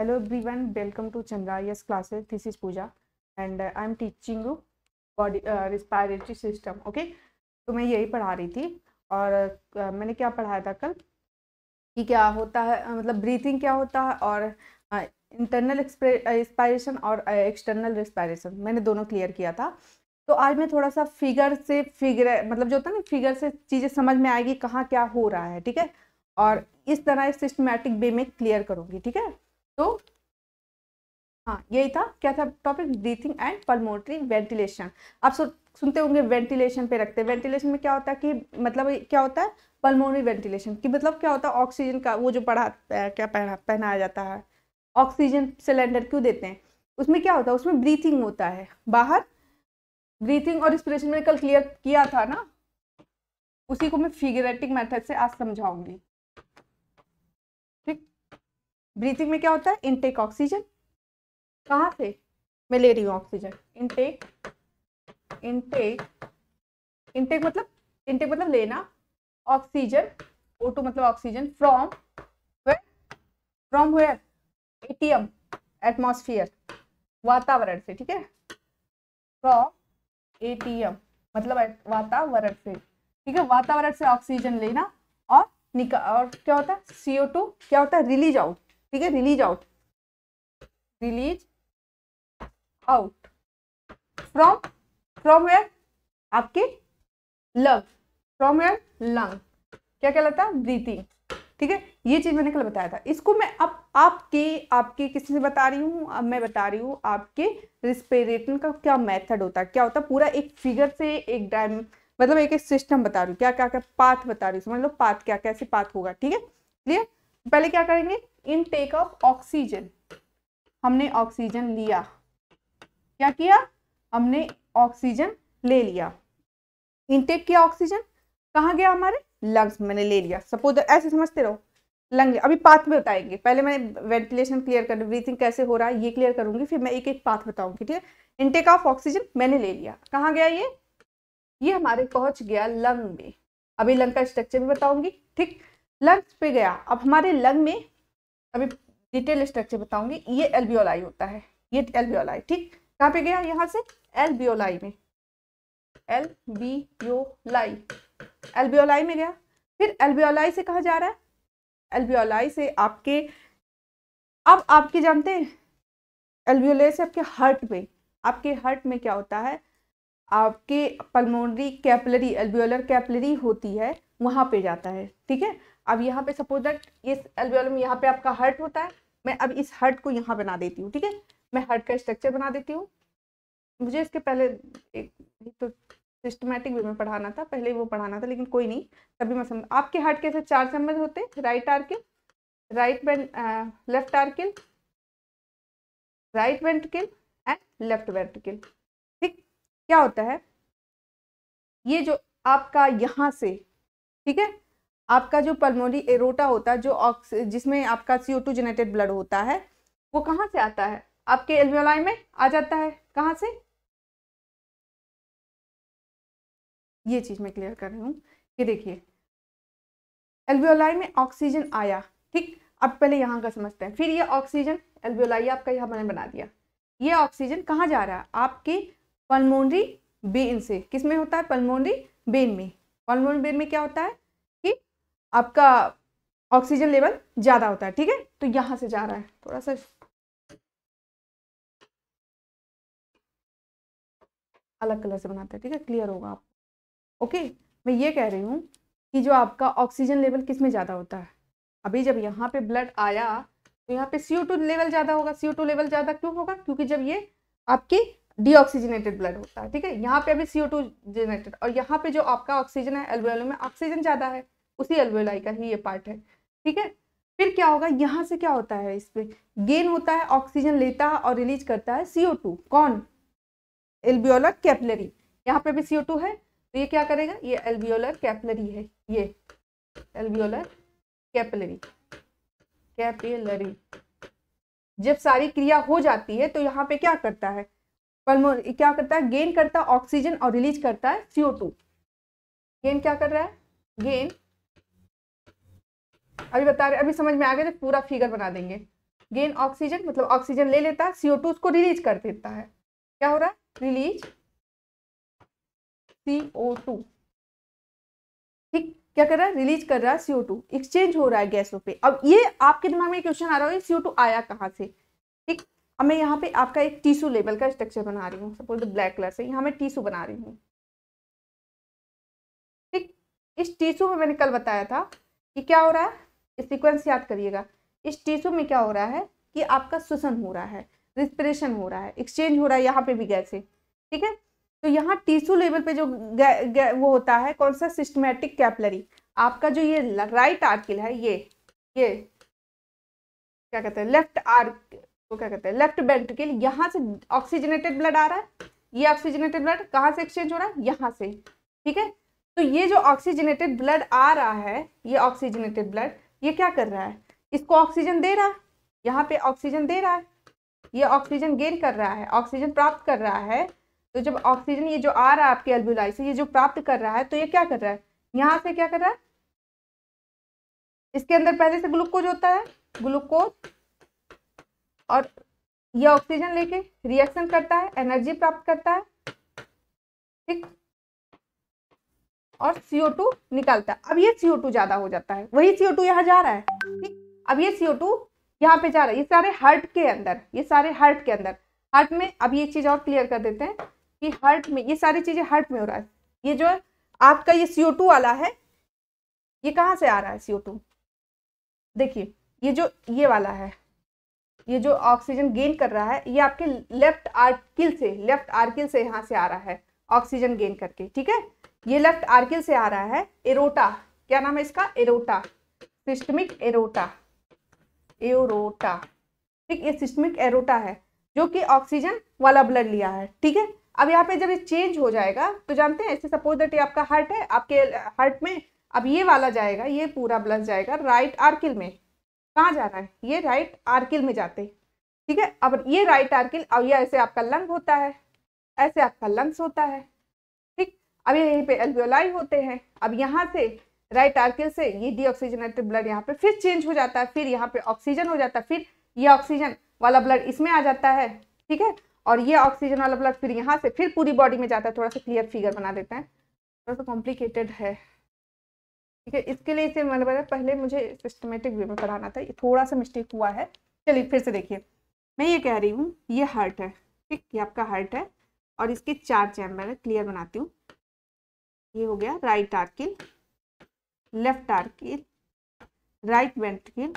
Hello everyone, welcome to Chandra classes. This is Pooja and uh, I teaching you body uh, respiratory system. Okay, तो मैं यही पढ़ा रही थी और uh, मैंने क्या पढ़ाया था कल कि क्या होता है uh, मतलब ब्रीथिंग क्या होता है और इंटरनल uh, एक्सपायरेशन uh, और एक्सटर्नल रिस्पायरेशन मैंने दोनों क्लियर किया था तो आज मैं थोड़ा सा फिगर से फिगर मतलब जो होता है ना फिगर से चीज़ें समझ में आएगी कहाँ क्या हो रहा है ठीक है और इस तरह सिस्टमेटिक वे में क्लियर करूँगी ठीक है तो हाँ यही था क्या था topic breathing and pulmonary ventilation आप सु, सुनते होंगे वेंटिलेशन पे रखते हैं वेंटिलेशन में क्या होता है कि मतलब क्या होता है पल्मोनरी वेंटिलेशन कि मतलब क्या होता है ऑक्सीजन का वो जो पढ़ा क्या पहना पहनाया जाता है ऑक्सीजन सिलेंडर क्यों देते हैं उसमें क्या होता है उसमें ब्रीथिंग होता है बाहर ब्रीथिंग और रिस्पिरेशन में कल क्लियर किया था ना उसी को मैं फिगरेटिक मेथड से आज समझाऊंगी ब्रीथिंग में क्या होता है इनटेक ऑक्सीजन कहाँ से मैं ले रही हूँ ऑक्सीजन इनटेक इनटेक इनटेक मतलब इनटेक मतलब लेना ऑक्सीजन ओ टू मतलब oxygen from where from where ATM atmosphere वातावरण से ठीक है फ्रॉम एटीएम मतलब वातावरण से ठीक है वातावरण से ऑक्सीजन लेना और निका और क्या होता है सीओ टू क्या होता है रिलीज आउट ठीक है release out release out from from where आपके लंग फ्रॉम वेयर लंग क्या कहलाता है ब्रीथिंग ठीक है ये चीज मैंने कल बताया था इसको मैं अब आपके आपके किसी से बता रही हूँ अब मैं बता रही हूँ आपके रिस्पिरेटन का क्या मेथड होता है क्या होता है पूरा एक फिगर से एक डायम मतलब एक एक सिस्टम बता रही हूँ क्या क्या क्या पाथ बता रही हूँ समझ लो पाथ क्या कैसे पाथ होगा ठीक है क्लियर पहले क्या करेंगे इन टेक ऑफ ऑक्सीजन हमने ऑक्सीजन लिया क्या किया हमने ऑक्सीजन ले लिया इनटेक किया ऑक्सीजन कहा गया हमारे लंग्स मैंने ले लिया सपोज ऐसे समझते रहो लंग अभी पाथ में बताएंगे पहले मैं वेंटिलेशन क्लियर कर ब्रीथिंग कैसे हो रहा है ये क्लियर करूंगी फिर मैं एक एक पाथ बताऊंगी ठीक है इनटेक ऑफ ऑक्सीजन मैंने ले लिया कहाँ गया ये ये हमारे पहुंच गया लंग में अभी लंग का स्ट्रक्चर भी बताऊंगी ठीक लंग्स पे गया अब हमारे लंग में अभी डिटेल स्ट्रक्चर बताऊंगी ये एलबीओलाई होता है ये एलबीओलाई ठीक कहाँ पे गया यहाँ से एलबीओलाई में एल्बियोलाई एलबीओलाई में गया फिर एलबीओलाई से कहा जा रहा है एलबीओलाई से आपके अब आपके जानते हैं एल्बियोलाई से आपके हार्ट में आपके हार्ट में क्या होता है आपके पल्मोनरी कैपलरी एल्बियोलर कैपलरी होती है वहाँ पे जाता है ठीक है अब यहाँ पे सपोज दैट इस एल्वियोलम यहाँ पे आपका हर्ट होता है मैं अब इस हर्ट को यहाँ बना देती हूँ ठीक है मैं हर्ट का स्ट्रक्चर बना देती हूँ मुझे इसके पहले एक तो सिस्टमेटिक वे में पढ़ाना था पहले वो पढ़ाना था लेकिन कोई नहीं तभी मैं समझ आपके हर्ट कैसे चार चम्मच होते right auricle right left auricle right ventricle and left ventricle ठीक क्या होता है ये जो आपका यहाँ से ठीक है आपका जो पल्मोनरी एरोटा होता है जो ऑक्स जिसमें आपका सी जनरेटेड ब्लड होता है वो कहाँ से आता है आपके एल्वियोलाई में आ जाता है कहाँ से ये चीज़ मैं क्लियर कर रही हूँ कि देखिए एल्वियोलाई में ऑक्सीजन आया ठीक अब पहले यहाँ का समझते हैं फिर ये ऑक्सीजन एल्वियोलाई आपका यहाँ मैंने बना दिया ये ऑक्सीजन कहाँ जा रहा है आपके पल्मोनरी बेन से किसमें होता है पल्मोनरी बेन में पल्मोनरी बेन में क्या होता है आपका ऑक्सीजन लेवल ज़्यादा होता है ठीक है तो यहां से जा रहा है थोड़ा सा अलग कलर से बनाते हैं ठीक है क्लियर होगा आप ओके मैं ये कह रही हूँ कि जो आपका ऑक्सीजन लेवल किस में ज़्यादा होता है अभी जब यहाँ पे ब्लड आया तो यहाँ पे सी लेवल ज़्यादा होगा सी लेवल ज़्यादा क्यों होगा क्योंकि जब ये आपकी डीऑक्सीजनेटेड ब्लड होता है ठीक है यहाँ पे अभी सी जनरेटेड और यहाँ पे जो आपका ऑक्सीजन है एल्वेलो में ऑक्सीजन ज़्यादा है उसी एल्वेलाई का ही ये पार्ट है ठीक है फिर क्या होगा यहाँ से क्या होता है इस पर गेन होता है ऑक्सीजन लेता है और रिलीज करता है सीओ टू कौन एल्बियोलर कैपलरी यहाँ पे भी सीओ टू है तो ये क्या करेगा ये एल्बियोलर कैपलरी है ये एल्बियोलर कैपलरी कैपलरी जब सारी क्रिया हो जाती है तो यहाँ पे क्या करता है पल्मो क्या करता है गेन करता है ऑक्सीजन और रिलीज करता है सीओ टू गेन क्या कर रहा है गेन अभी बता रहे अभी समझ में आ गए जब पूरा फिगर बना देंगे गेन ऑक्सीजन मतलब ऑक्सीजन ले लेता है सीओ टू उसको रिलीज कर देता है क्या हो रहा है रिलीज सीओ टू ठीक क्या कर रहा है रिलीज कर रहा है सीओ टू एक्सचेंज हो रहा है गैसों पे अब ये आपके दिमाग में क्वेश्चन आ रहा है सीओ टू आया कहाँ से ठीक अब मैं यहाँ पे आपका एक टीसू लेवल का स्ट्रक्चर बना रही हूँ सपोज ब्लैक कलर से यहाँ मैं टीसू बना रही हूँ ठीक इस टीसू में मैंने कल बताया था कि क्या हो रहा है सीक्वेंस याद करिएगा इस टिश्यू में क्या हो रहा है कि आपका श्वसन हो रहा है रिस्पिरेशन हो रहा है एक्सचेंज हो रहा है यहाँ पे भी गैसे ठीक है तो यहाँ टिश्यू लेवल पे जो गै, गै, वो होता है कौन सा सिस्टमेटिक कैपलरी आपका जो ये राइट आर्किल है ये ये क्या कहते हैं लेफ्ट आर्क वो क्या कहते हैं लेफ्ट वेंट्रिकल यहाँ से ऑक्सीजनेटेड ब्लड आ रहा है ये ऑक्सीजनेटेड ब्लड कहाँ से एक्सचेंज हो रहा है यहाँ से ठीक है तो ये जो ऑक्सीजनेटेड ब्लड आ रहा है ये ऑक्सीजनेटेड ब्लड ये क्या कर रहा है इसको ऑक्सीजन दे रहा है यहाँ पे ऑक्सीजन दे रहा है ये ऑक्सीजन गेन कर रहा है ऑक्सीजन प्राप्त कर रहा है तो जब ऑक्सीजन ये जो आ रहा है आपके अल्बुलाई से ये जो प्राप्त कर रहा है तो ये क्या कर रहा है यहाँ से क्या कर रहा है इसके अंदर पहले से ग्लूकोज होता है ग्लूकोज और ये ऑक्सीजन लेके रिएक्शन करता है एनर्जी प्राप्त करता है ठीक और CO2 निकलता है अब ये CO2 ज़्यादा हो जाता है वही CO2 यहाँ जा रहा है ठीक अब ये CO2 यहाँ पे जा रहा है ये सारे हार्ट के अंदर ये सारे हार्ट के अंदर हार्ट में अब ये चीज़ और क्लियर कर देते हैं कि हार्ट में ये सारी चीज़ें हार्ट में हो रहा है ये जो आपका ये टू वाला है ये कहाँ से आ रहा है टू देखिए ये जो ये वाला है ये जो ऑक्सीजन गेन कर रहा है ये आपके लेफ्ट आर्किल से लेफ्ट आर्किल से यहाँ से आ रहा है ऑक्सीजन गेन करके ठीक है ये लेफ्ट आर्किल से आ रहा है एरोटा क्या नाम है इसका एरोटा सिस्टमिक एरोटा एरोटा ठीक ये सिस्टमिक एरोटा है जो कि ऑक्सीजन वाला ब्लड लिया है ठीक है अब यहाँ पे जब ये चेंज हो जाएगा तो जानते हैं ऐसे सपोज दट ये आपका हार्ट है आपके हार्ट में अब ये वाला जाएगा ये पूरा ब्लड जाएगा राइट आर्किल में कहाँ रहा है ये राइट आर्किल में जाते हैं ठीक है अब ये राइट आर्किल और ये ऐसे आपका लंग होता है ऐसे आपका लंग्स होता है अब यहीं पे एल्वियोलाई होते हैं अब यहाँ से राइट आर्किल से ये डीऑक्सीजनेटेड ब्लड यहाँ पे फिर चेंज हो जाता है फिर यहाँ पे ऑक्सीजन हो जाता है फिर ये ऑक्सीजन वाला ब्लड इसमें आ जाता है ठीक है और ये ऑक्सीजन वाला ब्लड फिर यहाँ से फिर पूरी बॉडी में जाता है थोड़ा सा क्लियर फिगर बना देते हैं थोड़ा सा कॉम्प्लिकेटेड है ठीक है इसके लिए इसे मैंने बताया पहले मुझे सिस्टमेटिक वे में पढ़ाना था ये थोड़ा सा मिस्टेक हुआ है चलिए फिर से देखिए मैं ये कह रही हूँ ये हार्ट है ठीक ये आपका हार्ट है और इसके चार चैम्बर है क्लियर बनाती हूँ ये हो गया right auricle left auricle right ventricle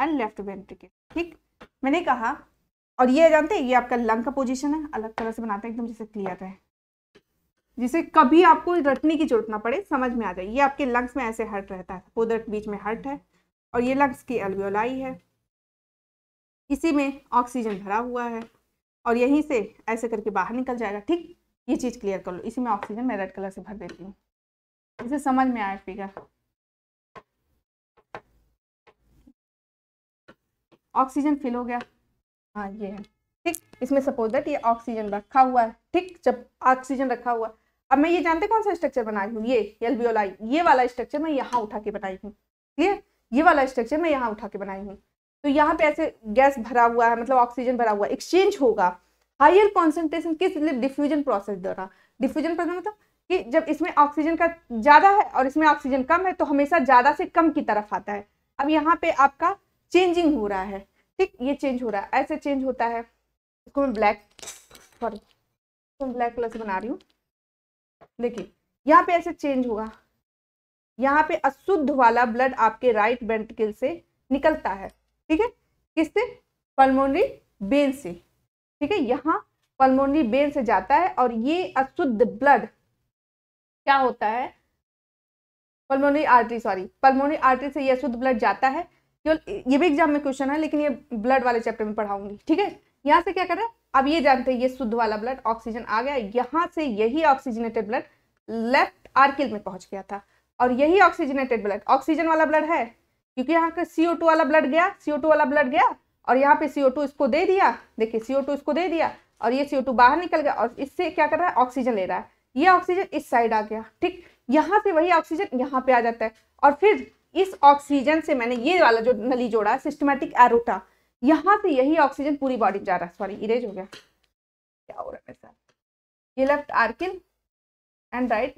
and left ventricle ठीक मैंने कहा और ये जानते हैं ये आपका लंग का पोजीशन है अलग तरह से बनाते हैं एकदम जैसे क्लियर है जिसे कभी आपको रटने की जरूरत ना पड़े समझ में आ जाए ये आपके लंग्स में ऐसे हर्ट रहता है उधर बीच में हर्ट है और ये लंग्स की एल्वियोलाई है इसी में ऑक्सीजन भरा हुआ है और यहीं से ऐसे करके बाहर निकल जाएगा ठीक ये चीज़ क्लियर कर लो इसी में ऑक्सीजन मैं रेड कलर से भर देती हूँ इसे समझ में आया फिगर ऑक्सीजन फिल हो गया हाँ ये है ठीक इसमें सपोज दैट ये ऑक्सीजन रखा हुआ है ठीक जब ऑक्सीजन रखा हुआ अब मैं ये जानते कौन सा स्ट्रक्चर बनाई हूँ ये एल्वियोलाई ये वाला स्ट्रक्चर मैं यहाँ उठा के बनाई हूँ क्लियर ये वाला स्ट्रक्चर मैं यहाँ उठा के बनाई हूँ तो यहाँ पे ऐसे गैस भरा हुआ है मतलब ऑक्सीजन भरा हुआ है एक्सचेंज होगा हायर कॉन्सेंट्रेशन किस डिफ्यूजन मतलब प्रोसेस द्वारा डिफ्यूजन प्रोसेस मतलब कि जब इसमें ऑक्सीजन का ज़्यादा है और इसमें ऑक्सीजन कम है तो हमेशा ज़्यादा से कम की तरफ आता है अब यहाँ पे आपका चेंजिंग हो रहा है ठीक ये चेंज हो रहा है ऐसे चेंज होता है इसको मैं ब्लैक सॉरी इसको ब्लैक कलर से बना रही हूँ देखिए यहाँ पे ऐसे चेंज होगा यहाँ पे अशुद्ध वाला ब्लड आपके राइट वेंट्रिकल से निकलता है ठीक है किससे पल्मोनरी बेन से ठीक है यहाँ पल्मोनरी बेन से जाता है और ये अशुद्ध ब्लड क्या होता है pulmonary artery sorry pulmonary artery से ये अशुद्ध ब्लड जाता है केवल ये भी एग्जाम में क्वेश्चन है लेकिन ये ब्लड वाले चैप्टर में पढ़ाऊंगी ठीक है यहाँ से क्या कर रहे हैं अब ये जानते हैं ये शुद्ध वाला ब्लड ऑक्सीजन आ गया यहाँ से यही ऑक्सीजनेटेड ब्लड लेफ्ट आर्किल में पहुंच गया था और यही ऑक्सीजनेटेड ब्लड ऑक्सीजन वाला ब्लड है क्योंकि यहाँ का सीओ वाला ब्लड गया सीओ वाला ब्लड गया और यहाँ पे सी इसको दे दिया देखिए सी इसको दे दिया और ये सी बाहर निकल गया और इससे क्या कर रहा है ऑक्सीजन ले रहा है ये ऑक्सीजन इस साइड आ गया ठीक यहाँ से वही ऑक्सीजन यहाँ पे आ जाता है और फिर इस ऑक्सीजन से मैंने ये वाला जो नली जोड़ा है सिस्टमेटिक एरोटा यहाँ से यही ऑक्सीजन पूरी बॉडी जा रहा है सॉरी इरेज हो गया क्या हो रहा है मेरे ये left auricle and right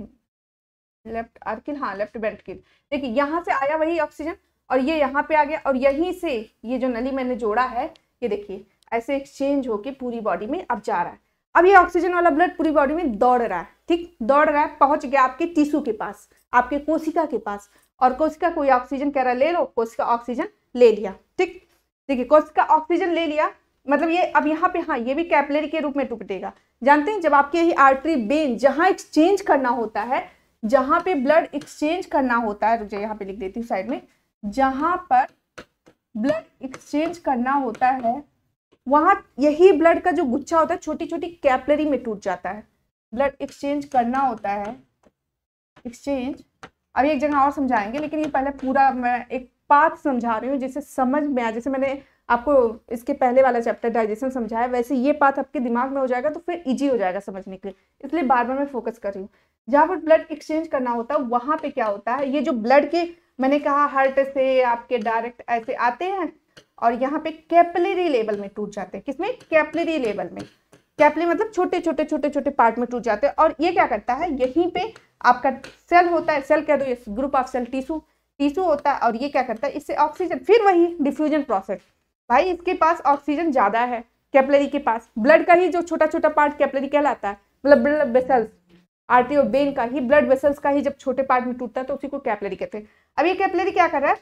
left auricle हाँ लेफ्ट वेंट्रिकिल देखिए यहाँ से आया वही ऑक्सीजन और ये यहाँ पे आ गया और यहीं से ये जो नली मैंने जोड़ा है ये देखिए ऐसे एक्सचेंज होके पूरी बॉडी में अब जा रहा है अब ये ऑक्सीजन वाला ब्लड पूरी बॉडी में दौड़ रहा है ठीक दौड़ रहा है पहुंच गया आपके टिश्यू के पास आपके कोशिका के पास और कोशिका कोई ऑक्सीजन कह रहा ले लो कोशिका ऑक्सीजन ले लिया ठीक देखिए कोशिका ऑक्सीजन ले लिया मतलब ये अब यहाँ पे हाँ ये भी कैपलरी के रूप में टूटेगा जानते हैं जब आपके यही आर्टरी बेन जहाँ एक्सचेंज करना होता है जहाँ पे ब्लड एक्सचेंज करना होता है तो यहाँ पे लिख देती हूँ साइड में जहाँ पर ब्लड एक्सचेंज करना होता है वहाँ यही ब्लड का जो गुच्छा होता है छोटी छोटी कैपलरी में टूट जाता है ब्लड एक्सचेंज करना होता है एक्सचेंज अभी एक जगह और समझाएंगे लेकिन ये पहले पूरा मैं एक पाथ समझा रही हूँ जिसे समझ में आया जैसे मैंने आपको इसके पहले वाला चैप्टर डाइजेशन समझाया वैसे ये पाथ आपके दिमाग में हो जाएगा तो फिर इजी हो जाएगा समझने के लिए इसलिए बार बार मैं फोकस कर रही हूँ जहाँ पर ब्लड एक्सचेंज करना होता है वहाँ पे क्या होता है ये जो ब्लड के मैंने कहा हर्ट से आपके डायरेक्ट ऐसे आते हैं और यहाँ पे कैपलरी लेवल में टूट जाते हैं किसमें कैपलरी लेवल में कैपलरी मतलब छोटे छोटे छोटे छोटे पार्ट में टूट जाते हैं और ये क्या करता है यहीं पे आपका सेल होता है सेल कह दो group of cell tissue tissue होता है और ये क्या करता है इससे ऑक्सीजन फिर वही डिफ्यूजन प्रोसेस भाई इसके पास ऑक्सीजन ज़्यादा है कैपलरी के पास ब्लड का ही जो छोटा छोटा पार्ट कैपलरी कहलाता है मतलब ब्लड वेसल्स आरटी और बेन का ही ब्लड वेसल्स का ही जब छोटे पार्ट में टूटता है तो उसी को कैपलरी कहते हैं अब ये कैपलरी क्या कर रहा है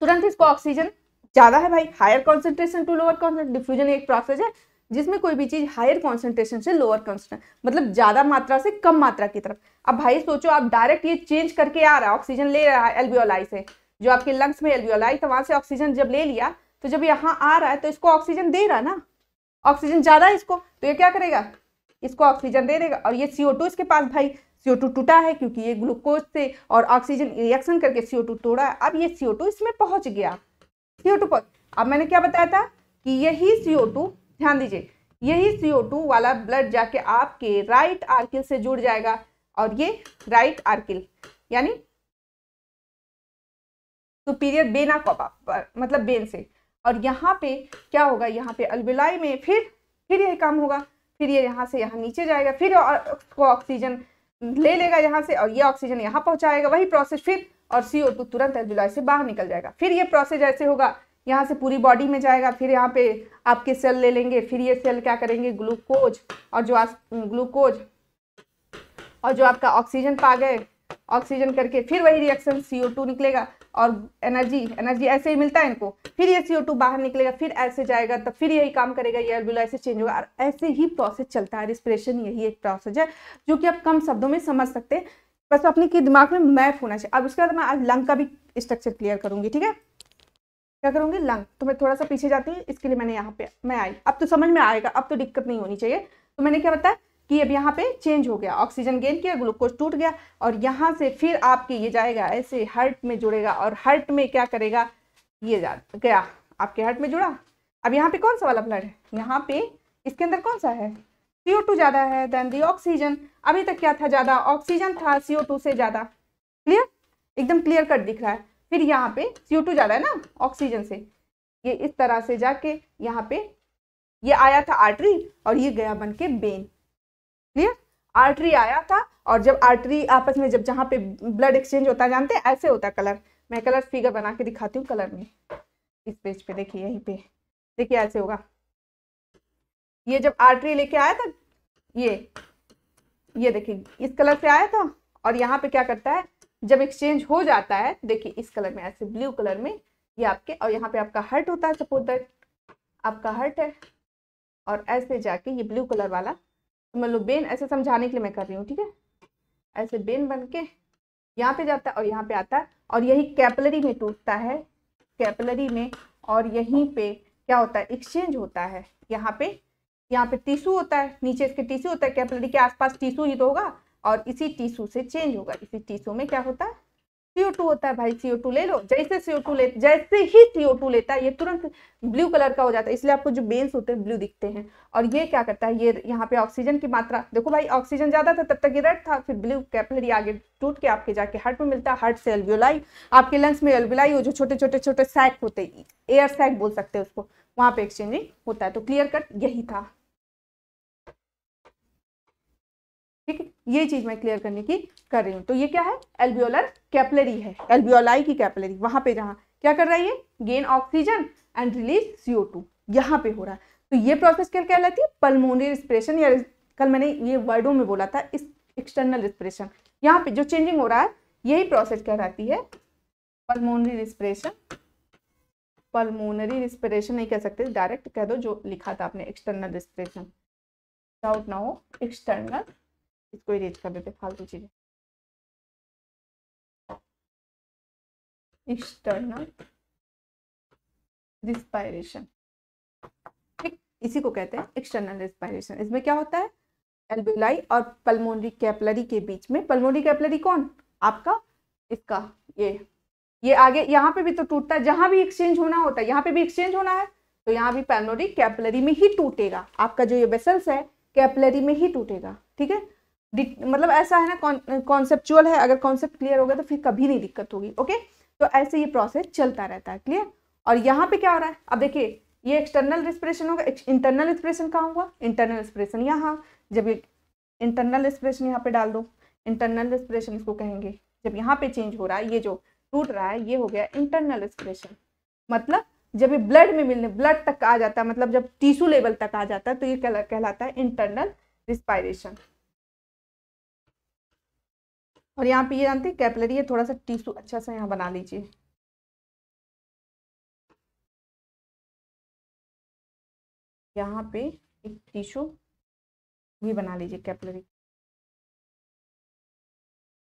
तुरंत इसको ऑक्सीजन ज़्यादा है भाई higher concentration to lower concentration diffusion एक प्रोसेस है जिसमें कोई भी चीज़ हायर कॉन्सेंट्रेशन से लोअर कॉन्सेंट्रेशन मतलब ज़्यादा मात्रा से कम मात्रा की तरफ अब भाई सोचो आप डायरेक्ट ये चेंज करके आ रहा है ऑक्सीजन ले रहा है एल्वियोलाई से जो आपके लंग्स में एल्वियोलाई था तो वहां से ऑक्सीजन जब ले लिया तो जब यहाँ आ रहा है तो इसको ऑक्सीजन दे रहा है ना ऑक्सीजन ज़्यादा है इसको तो ये क्या करेगा इसको ऑक्सीजन दे देगा और ये सी इसके पास भाई सी टूटा है क्योंकि ये ग्लूकोज से और ऑक्सीजन रिएक्शन करके सी तोड़ा है अब ये सी इसमें पहुंच गया सी ओ अब मैंने क्या बताया था कि यही सी ध्यान दीजिए यही सी वाला ब्लड जाके आपके राइट आर्किल से जुड़ जाएगा और ये राइट आर्किल यानी सुपीरियर बेना कॉपा मतलब बेन से और यहाँ पे क्या होगा यहाँ पे अलविलाई में फिर फिर यही काम होगा फिर ये यहाँ से यहाँ नीचे जाएगा फिर उसको ऑक्सीजन ले लेगा यहाँ से और ये ऑक्सीजन यहाँ पहुँचाएगा वही प्रोसेस फिर और सी ओ टू तुरंत एल्जुलाई से बाहर निकल जाएगा फिर ये प्रोसेस ऐसे होगा यहाँ से पूरी बॉडी में जाएगा फिर यहाँ पे आपके सेल ले लेंगे फिर ये सेल क्या करेंगे ग्लूकोज और जो ग्लूकोज हम्म, और जो आपका ऑक्सीजन पा गए ऑक्सीजन करके फिर वही रिएक्शन सी ओ टू निकलेगा और एनर्जी एनर्जी ऐसे ही मिलता है इनको फिर ये सीओ टू बाहर निकलेगा फिर ऐसे जाएगा तब फिर यही काम करेगा ये एल्बुला ऐसे चेंज होगा और ऐसे ही प्रोसेस चलता है रिस्परेशन यही एक प्रोसेस है जो कि आप कम शब्दों में समझ सकते हैं बस अपने के दिमाग में मैप होना चाहिए अब उसके बाद मैं आज लंग का भी स्ट्रक्चर क्लियर करूंगी ठीक है क्या करूंगी लंग तो मैं थोड़ा सा पीछे जाती हूँ इसके लिए मैंने यहाँ पे मैं आई अब तो समझ में आएगा अब तो दिक्कत नहीं होनी चाहिए तो मैंने क्या बताया कि अब यहाँ पे चेंज हो गया ऑक्सीजन गेन किया ग्लूकोज टूट गया और यहाँ से फिर आपके ये जाएगा ऐसे हार्ट में जुड़ेगा और हार्ट में क्या करेगा ये जा गया आपके हार्ट में जुड़ा अब यहाँ पे कौन सा वाला ब्लड है यहाँ पे इसके अंदर कौन सा है सीओ टू ज़्यादा है देन दी ऑक्सीजन अभी तक क्या था ज़्यादा ऑक्सीजन था सीओ टू से ज़्यादा क्लियर एकदम क्लियर कट दिख रहा है फिर यहाँ पे सीओ टू ज़्यादा है ना ऑक्सीजन से ये इस तरह से जाके यहाँ पे ये आया था आर्टरी और ये गया बन के बेन क्लियर आर्टरी आया था और जब आर्टरी आपस में जब जहाँ पे ब्लड एक्सचेंज होता है जानते हैं ऐसे होता है कलर मैं कलर फिगर बना के दिखाती हूँ कलर में इस पेज पे देखिए यहीं पे देखिए ऐसे होगा ये जब आर्टरी लेके आया था ये ये देखिए इस कलर से आया था और यहाँ पे क्या करता है जब एक्सचेंज हो जाता है देखिए इस कलर में ऐसे ब्लू कलर में ये आपके और यहाँ पे आपका हर्ट होता है सपोज दैट आपका हर्ट है और ऐसे जाके ये ब्लू कलर वाला मतलब बेन ऐसे समझाने के लिए मैं कर रही हूँ ठीक है ऐसे बेन बन के यहाँ पे जाता है और यहाँ पे आता है और यही कैपलरी में टूटता है कैपलरी में और यहीं पे क्या होता है एक्सचेंज होता है यहाँ पे यहाँ पे टीशू होता है नीचे इसके टीशू होता है कैपलरी के आसपास टीशू ही तो होगा और इसी टीशू से चेंज होगा इसी टीशू में क्या होता है सीओ टू होता है भाई सीओ टू ले लो जैसे सीओ टू ले जैसे ही सीओ टू लेता है ये तुरंत ब्लू कलर का हो जाता है इसलिए आपको जो बेन्स होते हैं ब्लू दिखते हैं और ये क्या करता है ये यहाँ पे ऑक्सीजन की मात्रा देखो भाई ऑक्सीजन ज्यादा था तब तक ये रेड था फिर ब्लू कैपिलरी आगे टूट के आपके जाके हार्ट में मिलता है हार्ट से एल्वियोलाई आपके लंग्स में एल्वियोलाई हो जो छोटे छोटे छोटे सैक होते एयर सैक बोल सकते हैं उसको वहाँ पे एक्सचेंजिंग होता है तो क्लियर कट यही था ठीक है ये चीज मैं क्लियर करने की कर रही हूँ तो ये क्या है एल्बियोलर कैपलरी है एल्बियोलाई की कैपलरी वहां पे जहाँ क्या कर रहा है ये gain oxygen and release CO two यहाँ पे हो रहा है तो ये प्रोसेस क्या कहलाती है पल्मोनरी रिस्परेशन या कल मैंने ये वर्डों में बोला था इस एक्सटर्नल रिस्परेशन यहाँ पे जो चेंजिंग हो रहा है यही प्रोसेस कहलाती है पल्मोनरी रिस्परेशन पल्मोनरी रिस्परेशन नहीं कह सकते डायरेक्ट कह दो जो लिखा था आपने एक्सटर्नल रिस्परेशन डाउट ना हो एक्सटर्नल इसको ही रेट कर देते फालतू चीज़ें एक्सटर्नल रिस्पायरेशन ठीक इसी को कहते हैं एक्सटर्नल रिस्पायरेशन इसमें क्या होता है एल्बुलाई और पल्मोनरी कैपलरी के बीच में पल्मोनरी कैपलरी कौन आपका इसका ये ये आगे यहाँ पे भी तो टूटता है जहां भी एक्सचेंज होना होता है यहाँ पे भी एक्सचेंज होना है तो यहाँ भी पैल्मोनरी कैपलरी में ही टूटेगा आपका जो ये बेसल्स है कैपलरी में ही टूटेगा ठीक है मतलब ऐसा है ना कॉन्सेप्चुअल है अगर कॉन्सेप्ट क्लियर होगा तो फिर कभी नहीं दिक्कत होगी ओके तो ऐसे ये प्रोसेस चलता रहता है क्लियर और यहाँ पे क्या हो रहा है अब देखिए ये एक्सटर्नल रिस्परेशन होगा इंटरनल रिस्परेशन कहाँ हुआ इंटरनल रिस्परेशन यहाँ जब ये इंटरनल रिस्परेशन यहाँ पे डाल दो इंटरनल रिस्परेशन इसको कहेंगे जब यहाँ पे चेंज हो रहा है ये जो टूट रहा है ये हो गया इंटरनल रिस्परेशन मतलब जब ये ब्लड में मिलने ब्लड तक आ जाता है मतलब जब टिश्यू लेवल तक आ जाता है तो ये कहलाता है इंटरनल रिस्पायरेशन और यहाँ पे ये जानते हैं कैपलरी है थोड़ा सा टिश्यू अच्छा सा यहाँ बना लीजिए यहाँ पे एक टिश्यू भी बना लीजिए कैपलरी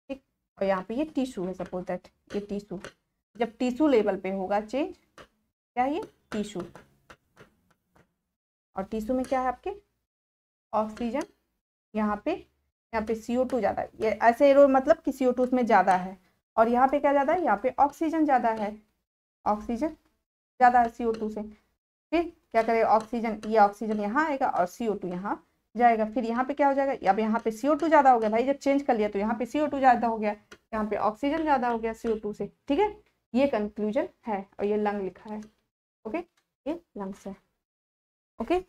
ठीक और यहाँ पे ये टिश्यू है सपोज दैट ये टिश्यू जब टिश्यू लेवल पे होगा चेंज क्या ये टिश्यू और टिश्यू में क्या है आपके ऑक्सीजन यहाँ पे यहाँ पे सी ओ टू ज़्यादा ये ऐसे एरो मतलब कि सी ओ टू उसमें ज़्यादा है और यहाँ पे क्या ज़्यादा है यहाँ पे ऑक्सीजन ज़्यादा है ऑक्सीजन ज़्यादा है सी ओ टू से फिर क्या करेगा ऑक्सीजन ये ऑक्सीजन यहाँ आएगा और सी ओ टू यहाँ जाएगा फिर यहाँ पे क्या हो जाएगा अब यहाँ पे सी ओ टू ज़्यादा हो गया भाई जब चेंज कर लिया तो यहाँ पे सी ओ टू ज़्यादा हो गया यहाँ पे ऑक्सीजन ज़्यादा हो गया सी ओ टू से ठीक है ये कंक्लूजन है और ये लंग लिखा है ओके ये लंग्स है ओके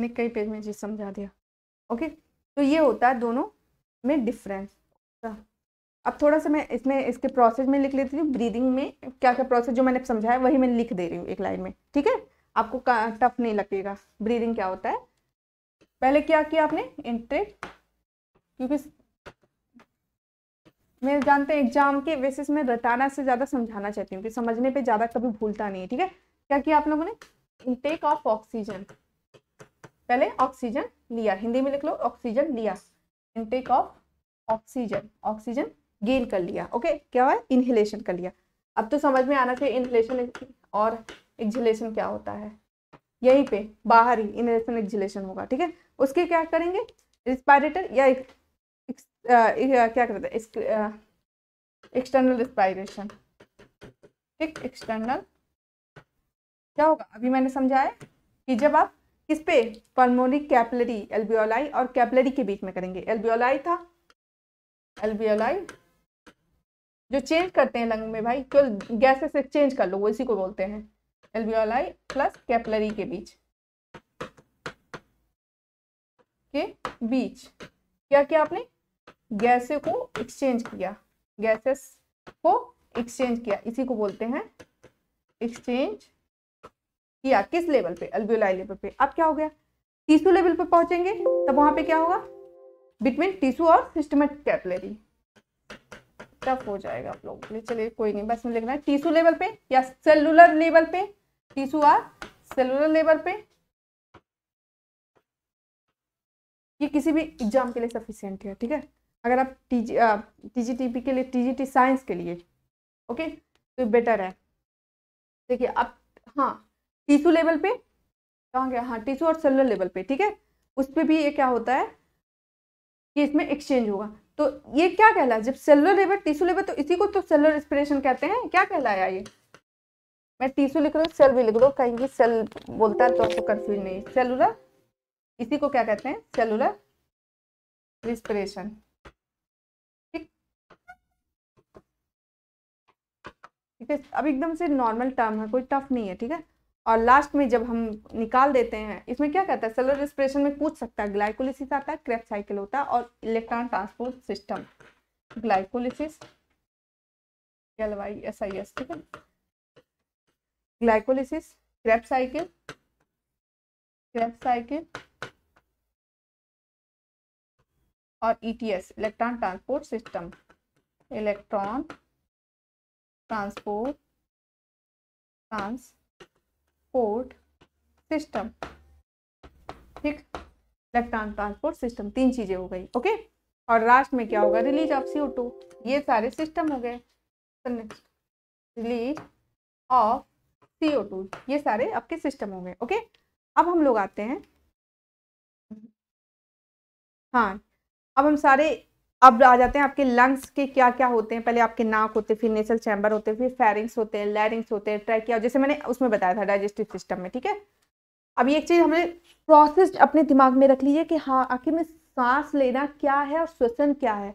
मैंने कई पेज में चीज़ समझा दिया ओके तो ये होता है दोनों में डिफरेंस अब थोड़ा सा मैं इसमें इसके प्रोसेस में लिख लेती हूँ ब्रीदिंग में क्या क्या प्रोसेस जो मैंने समझाया वही मैं लिख दे रही हूँ एक लाइन में ठीक है आपको टफ नहीं लगेगा ब्रीदिंग क्या होता है पहले क्या किया आपने इंटेक क्योंकि मैं जानते हैं एग्जाम के बेसिस में रटाना से ज़्यादा समझाना चाहती हूँ कि समझने पे ज़्यादा कभी भूलता नहीं है ठीक है क्या किया आप लोगों ने इनटेक ऑफ ऑक्सीजन पहले ऑक्सीजन लिया हिंदी में लिख लो ऑक्सीजन लिया intake of oxygen oxygen gain कर लिया ओके क्या हुआ इनहेलेशन कर लिया अब तो समझ में आना चाहिए इनहेलेशन और एक्जिलेशन क्या होता है यहीं पे बाहर ही इनहेलेशन एक्जिलेशन होगा ठीक है उसके क्या करेंगे रिस्पायरेटर या एक, एक, एक, एक, क्या करते एक्सटर्नल रिस्पायरेशन ठीक एक्सटर्नल क्या होगा अभी मैंने समझाया कि जब आप किस पे पल्मोनरी कैपलरी एल्बियोलाई और कैपलरी के बीच में करेंगे एल्बियोलाई था एल्बियोलाई जो चेंज करते हैं लंग में भाई जो गैसेस से चेंज कर लो वो इसी को बोलते हैं एल्बियोलाई प्लस कैपलरी के बीच के बीच क्या किया आपने गैसे को एक्सचेंज किया गैसेस को एक्सचेंज किया इसी को बोलते हैं एक्सचेंज किया किस लेवल पे अल्बियोलाई लेवल पे अब क्या हो गया टिश्यू लेवल पे पहुंचेंगे तब वहां पे क्या होगा बिटवीन टिश्यू और सिस्टमेटिक कैपलरी टफ हो जाएगा आप लोगों के लिए चलिए कोई नहीं बस मुझे लिखना है टिश्यू लेवल पे या सेलुलर लेवल पे टिश्यू आर सेलुलर लेवल पे ये किसी भी एग्जाम के लिए सफिशियंट है ठीक है अगर आप टीजी टीजीटीपी के लिए टीजीटी साइंस के लिए ओके तो बेटर है देखिए अब हाँ टिश्यू लेवल पे कहाँ गया हाँ टिश्यू और सेलुलर लेवल पे ठीक है उस पर भी ये क्या होता है कि इसमें एक्सचेंज होगा तो ये क्या कहला जब सेलुलर लेवल टिश्यू लेवल तो इसी को तो सेलुलर रेस्पिरेशन कहते हैं क्या कहलाया ये मैं टिश्यू लिख रहा हूँ सेल भी लिख रहा हूँ कहीं भी सेल बोलता है तो आपको कंफ्यूज नहीं सेलुलर इसी को क्या कहते हैं सेलुलर रिस्परेशन ठीक ठीक है अब एकदम से नॉर्मल टर्म है कोई टफ नहीं है ठीक है और लास्ट में जब हम निकाल देते हैं इसमें क्या कहता है सेलर रेस्पिरेशन में पूछ सकता है ग्लाइकोलिसिस आता है क्रेप साइकिल होता है और electron transport system glycolysis S I S ठीक है glycolysis Krebs cycle Krebs cycle और ETS electron transport system electron transport trans transport system ठीक इलेक्ट्रॉन ट्रांसपोर्ट सिस्टम तीन चीजें हो गई ओके और लास्ट में क्या होगा रिलीज ऑफ सी टू ये सारे सिस्टम हो गए रिलीज ऑफ सी टू ये सारे आपके सिस्टम हो गए ओके अब हम लोग आते हैं हाँ अब हम सारे अब आ जाते हैं आपके लंग्स के क्या क्या होते हैं पहले आपके नाक होते फिर नेसल चैम्बर होते फिर फेरिंग्स होते हैं लैरिंग्स होते हैं ट्रैकिया जैसे मैंने उसमें बताया था डाइजेस्टिव सिस्टम में ठीक है अब ये एक चीज़ हमने प्रोसेस अपने दिमाग में रख लीजिए कि हाँ आखिर में सांस लेना क्या है और श्वसन क्या है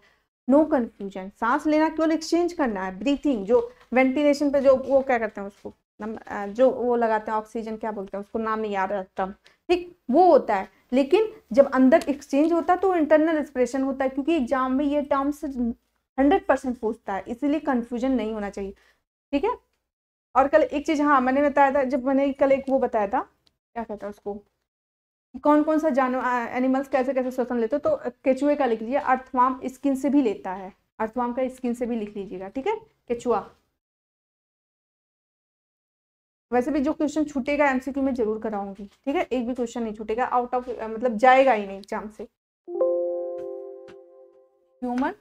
नो कन्फ्यूजन सांस लेना केवल एक्सचेंज करना है ब्रीथिंग जो वेंटिलेशन पे जो वो क्या करते हैं उसको जो वो लगाते हैं ऑक्सीजन क्या बोलते हैं उसको नाम नहीं याद रखता ठीक वो होता है लेकिन जब अंदर एक्सचेंज होता है तो इंटरनल एक्सप्रेशन होता है क्योंकि एग्जाम में ये टर्म्स हंड्रेड परसेंट पूछता है इसीलिए कन्फ्यूजन नहीं होना चाहिए ठीक है और कल एक चीज़ हाँ मैंने बताया था जब मैंने कल एक वो बताया था क्या कहता है उसको कौन कौन सा जानवर एनिमल्स कैसे कैसे श्वसन लेते तो केचुए का लिख लीजिए अर्थवाम स्किन से भी लेता है अर्थवाम का स्किन से भी लिख लीजिएगा ठीक है केचुआ वैसे भी जो क्वेश्चन छूटेगा एमसीक्यू में जरूर कराऊंगी ठीक है एक भी क्वेश्चन नहीं छूटेगा आउट ऑफ मतलब जाएगा ही नहीं एग्जाम से ह्यूमन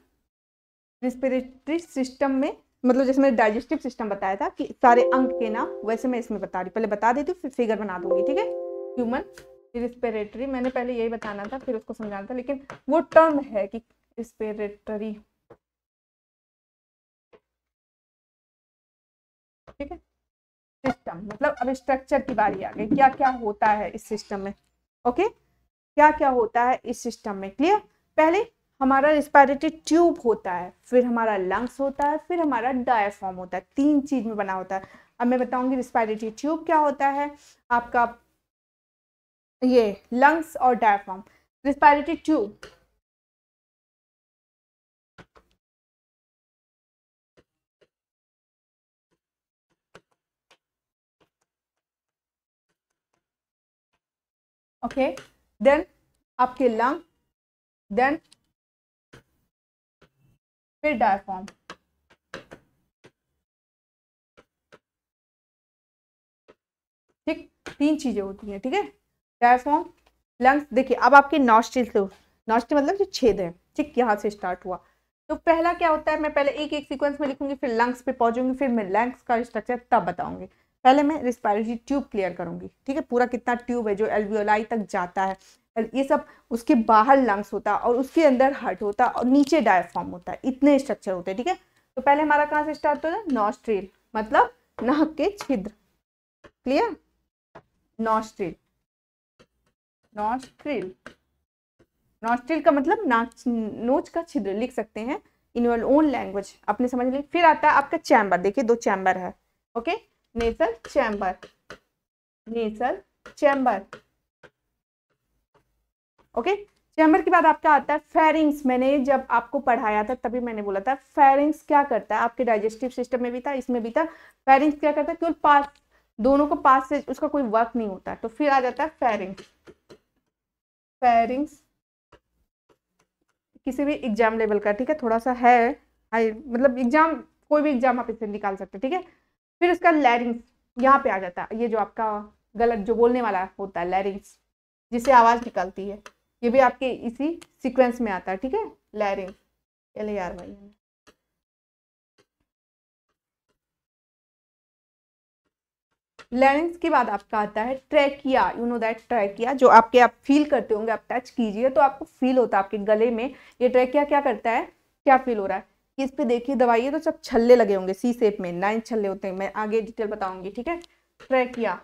रिस्पिरेटरी सिस्टम में मतलब जैसे मैंने डाइजेस्टिव सिस्टम बताया था कि सारे अंग के नाम वैसे मैं इसमें बता रही पहले बता देती हूँ फिर फिगर बना दूंगी ठीक है ह्यूमन रिस्पिरेटरी मैंने पहले यही बताना था फिर उसको समझाना था लेकिन वो टर्म है कि रिस्पिरेटरी ठीक है सिस्टम मतलब अब स्ट्रक्चर की बारी आ गई क्या क्या होता है इस सिस्टम में ओके क्या क्या होता है इस सिस्टम में क्लियर पहले हमारा रिस्पायरेटरी ट्यूब होता है फिर हमारा लंग्स होता है फिर हमारा डायफॉर्म होता है तीन चीज में बना होता है अब मैं बताऊंगी रिस्पायरेटरी ट्यूब क्या होता है आपका ये लंग्स और diaphragm respiratory tube okay then आपके लंग देन फिर डायफॉर्म ठीक तीन चीजें होती हैं ठीक है डायफॉर्म लंग्स देखिए अब आपके नॉस्ट्रिल से नॉस्ट्रिल मतलब जो छेद है ठीक यहां से स्टार्ट हुआ तो पहला क्या होता है मैं पहले एक एक सीक्वेंस में लिखूंगी फिर लंग्स पे पहुंचूंगी फिर मैं लंग्स का स्ट्रक्चर तब बताऊंगी पहले मैं रिस्पायरेटरी ट्यूब क्लियर करूंगी ठीक है पूरा कितना ट्यूब है जो एल्वियोलाई तक जाता है ये सब उसके बाहर लंग्स होता है और उसके अंदर हार्ट होता है और नीचे डायफॉर्म होता है इतने स्ट्रक्चर होते हैं ठीक है तो पहले हमारा कहाँ से स्टार्ट होता है नॉस्ट्रिल मतलब नाक के छिद्र क्लियर नॉस्ट्रिल नॉस्ट्रिल नॉस्ट्रिल का मतलब नाक नोच का छिद्र लिख सकते हैं इन योर ओन लैंग्वेज अपने समझ लें फिर आता है आपका चैम्बर देखिए दो चैम्बर है okay nasal chamber nasal chamber okay chamber के बाद आपका आता है फेरिंग्स मैंने जब आपको पढ़ाया था तभी मैंने बोला था फेरिंग्स क्या करता है आपके डाइजेस्टिव सिस्टम में भी था इसमें भी था फेरिंग्स क्या करता है केवल पास दोनों को पास से उसका कोई वर्क नहीं होता तो फिर आ जाता है फेरिंग्स फेरिंग्स किसी भी एग्जाम लेवल का ठीक है थोड़ा सा है मतलब एग्जाम कोई भी एग्जाम आप इससे निकाल सकते हैं ठीक है फिर इसका लैरिंग्स यहाँ पे आ जाता है ये जो आपका गलत जो बोलने वाला होता है लैरिंग्स जिससे आवाज़ निकलती है ये भी आपके इसी सीक्वेंस में आता है ठीक है larynx L R Y larynx के बाद आपका आता है trachea you know that trachea जो आपके आप फील करते होंगे आप टच कीजिए तो आपको फील होता है आपके गले में ये ट्रैकिया क्या करता है क्या फील हो रहा है इस पे देखिए दवाई है तो सब छल्ले लगे होंगे सी सेप में नाइन छल्ले होते हैं मैं आगे डिटेल बताऊंगी ठीक है ट्रैकिया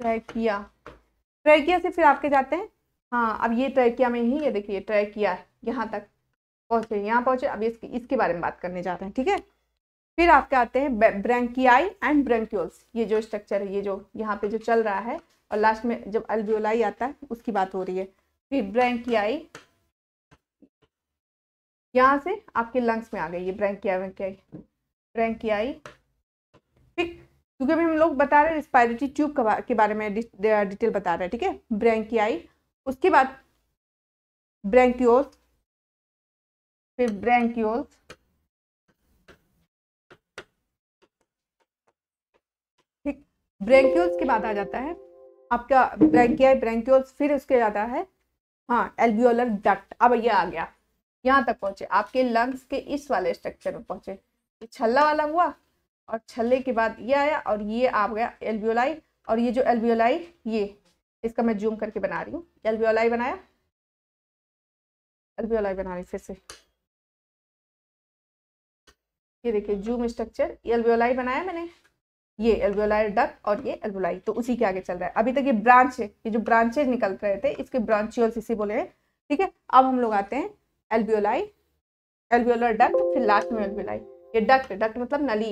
ट्रैकिया ट्रैकिया से फिर आपके जाते हैं हाँ अब ये ट्रैकिया में ही ये देखिए ट्रैकिया है यहाँ तक पहुंचे यहाँ पहुंचे अब इसके इसके बारे में बात करने जा रहे हैं ठीक है फिर आपके आते हैं ब्रैंकियाई एंड ब्रैंक्यूल्स ये जो स्ट्रक्चर है ये जो यहाँ पे जो चल रहा है और लास्ट में जब अल्बियोलाई आता है उसकी बात हो रही है फिर ब्रैंकियाई यहाँ से आपके लंग्स में आ गई ये ब्रैंकिया ब्रैंकियाई ब्रैंकियाई ठीक क्योंकि अभी हम लोग बता रहे हैं रिस्पायरेटरी ट्यूब के बारे में डिटेल बता रहे हैं ठीक है ब्रैंकियाई उसके बाद ब्रैंक्योल्स फिर ब्रैंक्योल्स ठीक ब्रैंक्योल्स के बाद आ जाता है आपका ब्रैंकिया ब्रैंक्योल्स फिर उसके जाता है हाँ एल्बियोलर डक्ट अब ये आ गया यहाँ तक पहुंचे आपके लंग्स के इस वाले स्ट्रक्चर में पहुंचे ये छल्ला वाला हुआ और छल्ले के बाद ये आया और ये आ गया एल्वियोलाई और ये जो एल्वियोलाई ये इसका मैं जूम करके बना रही हूँ एल्वियोलाई बनाया एल्वियोलाई बना रही फिर से ये देखिए जूम स्ट्रक्चर एल्वियोलाई बनाया मैंने ये एल्वियोलाई डक और ये एल्वियोलाई तो उसी के आगे चल रहा है अभी तक ये ब्रांच है ये जो ब्रांचेज निकल रहे थे इसके ब्रांचियोल इसी बोले हैं ठीक है अब हम लोग आते हैं एल्बियोलाई एल्बियोलर डक्ट फिर लास्ट में एल्बियोलाई ये डक्ट डक्ट मतलब नली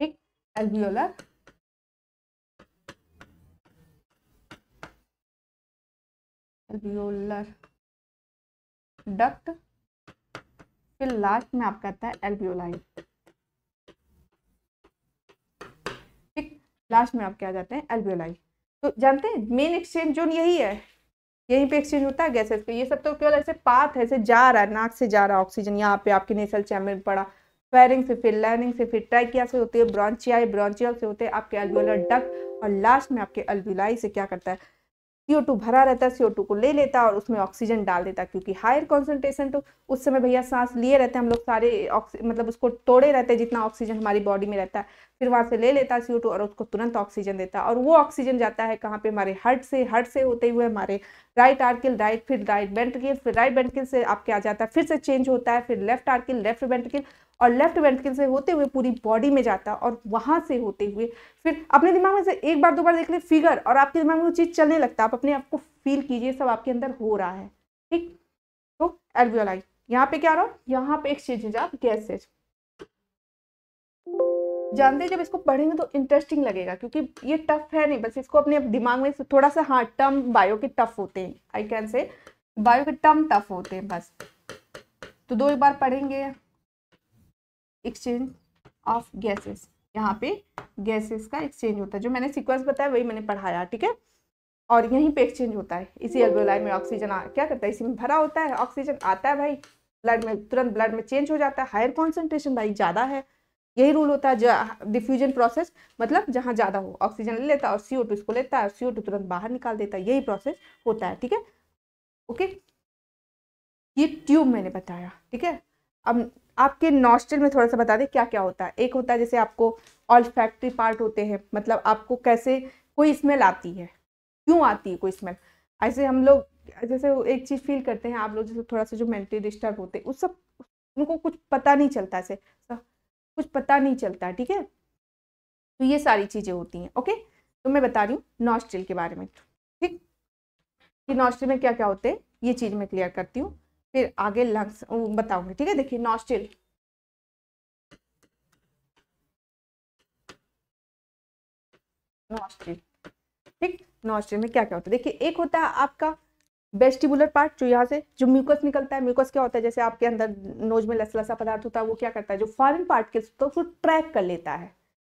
ठीक एल्बियोलर एल्बियोलर डक्ट फिर लास्ट में आपका आता है एल्बियोलाई ठीक लास्ट में आप क्या जाते हैं एल्बियोलाई तो जानते हैं मेन एक्सचेंज जोन यही है यहीं पे एक्सचेंज होता है गैसेस का तो ये सब तो केवल ऐसे पाथ ऐसे जा रहा है नाक से जा रहा है ऑक्सीजन यहाँ पे आपके नेसल चैम्बर में पड़ा फेरिंग से फिर लैरिंग से फिर ट्राइकिया से होती है ब्रॉन्चिया ब्रॉन्चियल से होते हैं आपके अल्बुलर डक्ट और लास्ट में आपके अल्विलाई से क्या करता है सीओ टू भरा रहता सीओ टू को ले लेता और उसमें ऑक्सीजन डाल देता क्योंकि हायर कॉन्सेंट्रेशन तो उस समय भैया सांस लिए रहते हैं हम लोग सारे मतलब उसको तोड़े रहते हैं जितना ऑक्सीजन हमारी बॉडी में रहता है फिर वहाँ से ले लेता सीओ टू और उसको तुरंत ऑक्सीजन देता और वो ऑक्सीजन जाता है कहाँ पर हमारे हर्ट से हर्ट से होते हुए हमारे राइट आर्किल राइट फिर राइट बेंटकिल फिर राइट बेंटकिल से आपके आ जाता है फिर से चेंज होता है फिर लेफ्ट आर्किल लेफ्ट बेंटकिल और लेफ्ट वेंट्रिकल से होते हुए पूरी बॉडी में जाता है और वहाँ से होते हुए फिर अपने दिमाग में से एक बार दो बार देख ले फिगर और आपके दिमाग में वो चीज़ चलने लगता है अपने आप को फील कीजिए सब आपके अंदर हो रहा है ठीक तो एल्वियोलाई यहाँ पे क्या रहा है यहाँ पे एक चीज है आप गैसेज जानते हैं जब इसको पढ़ेंगे तो इंटरेस्टिंग लगेगा क्योंकि ये टफ है नहीं बस इसको अपने दिमाग में थोड़ा सा हार्ड टर्म बायो के टफ होते हैं आई कैन से बायो के टर्म टफ होते हैं बस तो दो एक बार पढ़ेंगे एक्सचेंज ऑफ गैसेस यहाँ पे गैसेस का एक्सचेंज होता है जो मैंने सीक्वेंस बताया वही मैंने पढ़ाया ठीक है और यहीं पे एक्सचेंज होता है इसी एल्वोलाई में ऑक्सीजन क्या करता है इसी में भरा होता है ऑक्सीजन आता है भाई ब्लड में तुरंत ब्लड में चेंज हो जाता है हायर कॉन्सेंट्रेशन भाई ज़्यादा है यही रूल होता है डिफ्यूजन प्रोसेस मतलब जहाँ ज़्यादा हो ऑक्सीजन ले लेता है और सी इसको लेता है और सी तुरंत बाहर निकाल देता है यही प्रोसेस होता है ठीक है ओके ये ट्यूब मैंने बताया ठीक है अब आपके नॉस्टल में थोड़ा सा बता दें क्या क्या होता है एक होता है जैसे आपको ऑल फैक्ट्री पार्ट होते हैं मतलब आपको कैसे कोई स्मेल आती है क्यों आती है कोई स्मेल ऐसे हम लोग जैसे एक चीज़ फील करते हैं आप लोग जैसे थोड़ा सा जो मेंटली डिस्टर्ब होते हैं उस सब उनको कुछ पता नहीं चलता ऐसे कुछ पता नहीं चलता ठीक है तो ये सारी चीज़ें होती हैं ओके तो मैं बता रही हूँ नॉस्ट्रिल के बारे में ठीक कि नॉस्ट्रिल में क्या क्या होते हैं ये चीज़ मैं क्लियर करती हूँ फिर आगे लंग्स बताऊंगी ठीक है देखिए नॉस्ट्रिल नॉस्ट्रिल ठीक नॉस्ट्रिल में क्या क्या होता है देखिए एक होता है आपका वेस्टिबुलर पार्ट जो यहाँ से जो म्यूकस निकलता है म्यूकस क्या होता है जैसे आपके अंदर नोज में लसलसा पदार्थ होता है वो क्या करता है जो फॉरन पार्ट के तो उसको ट्रैक कर लेता है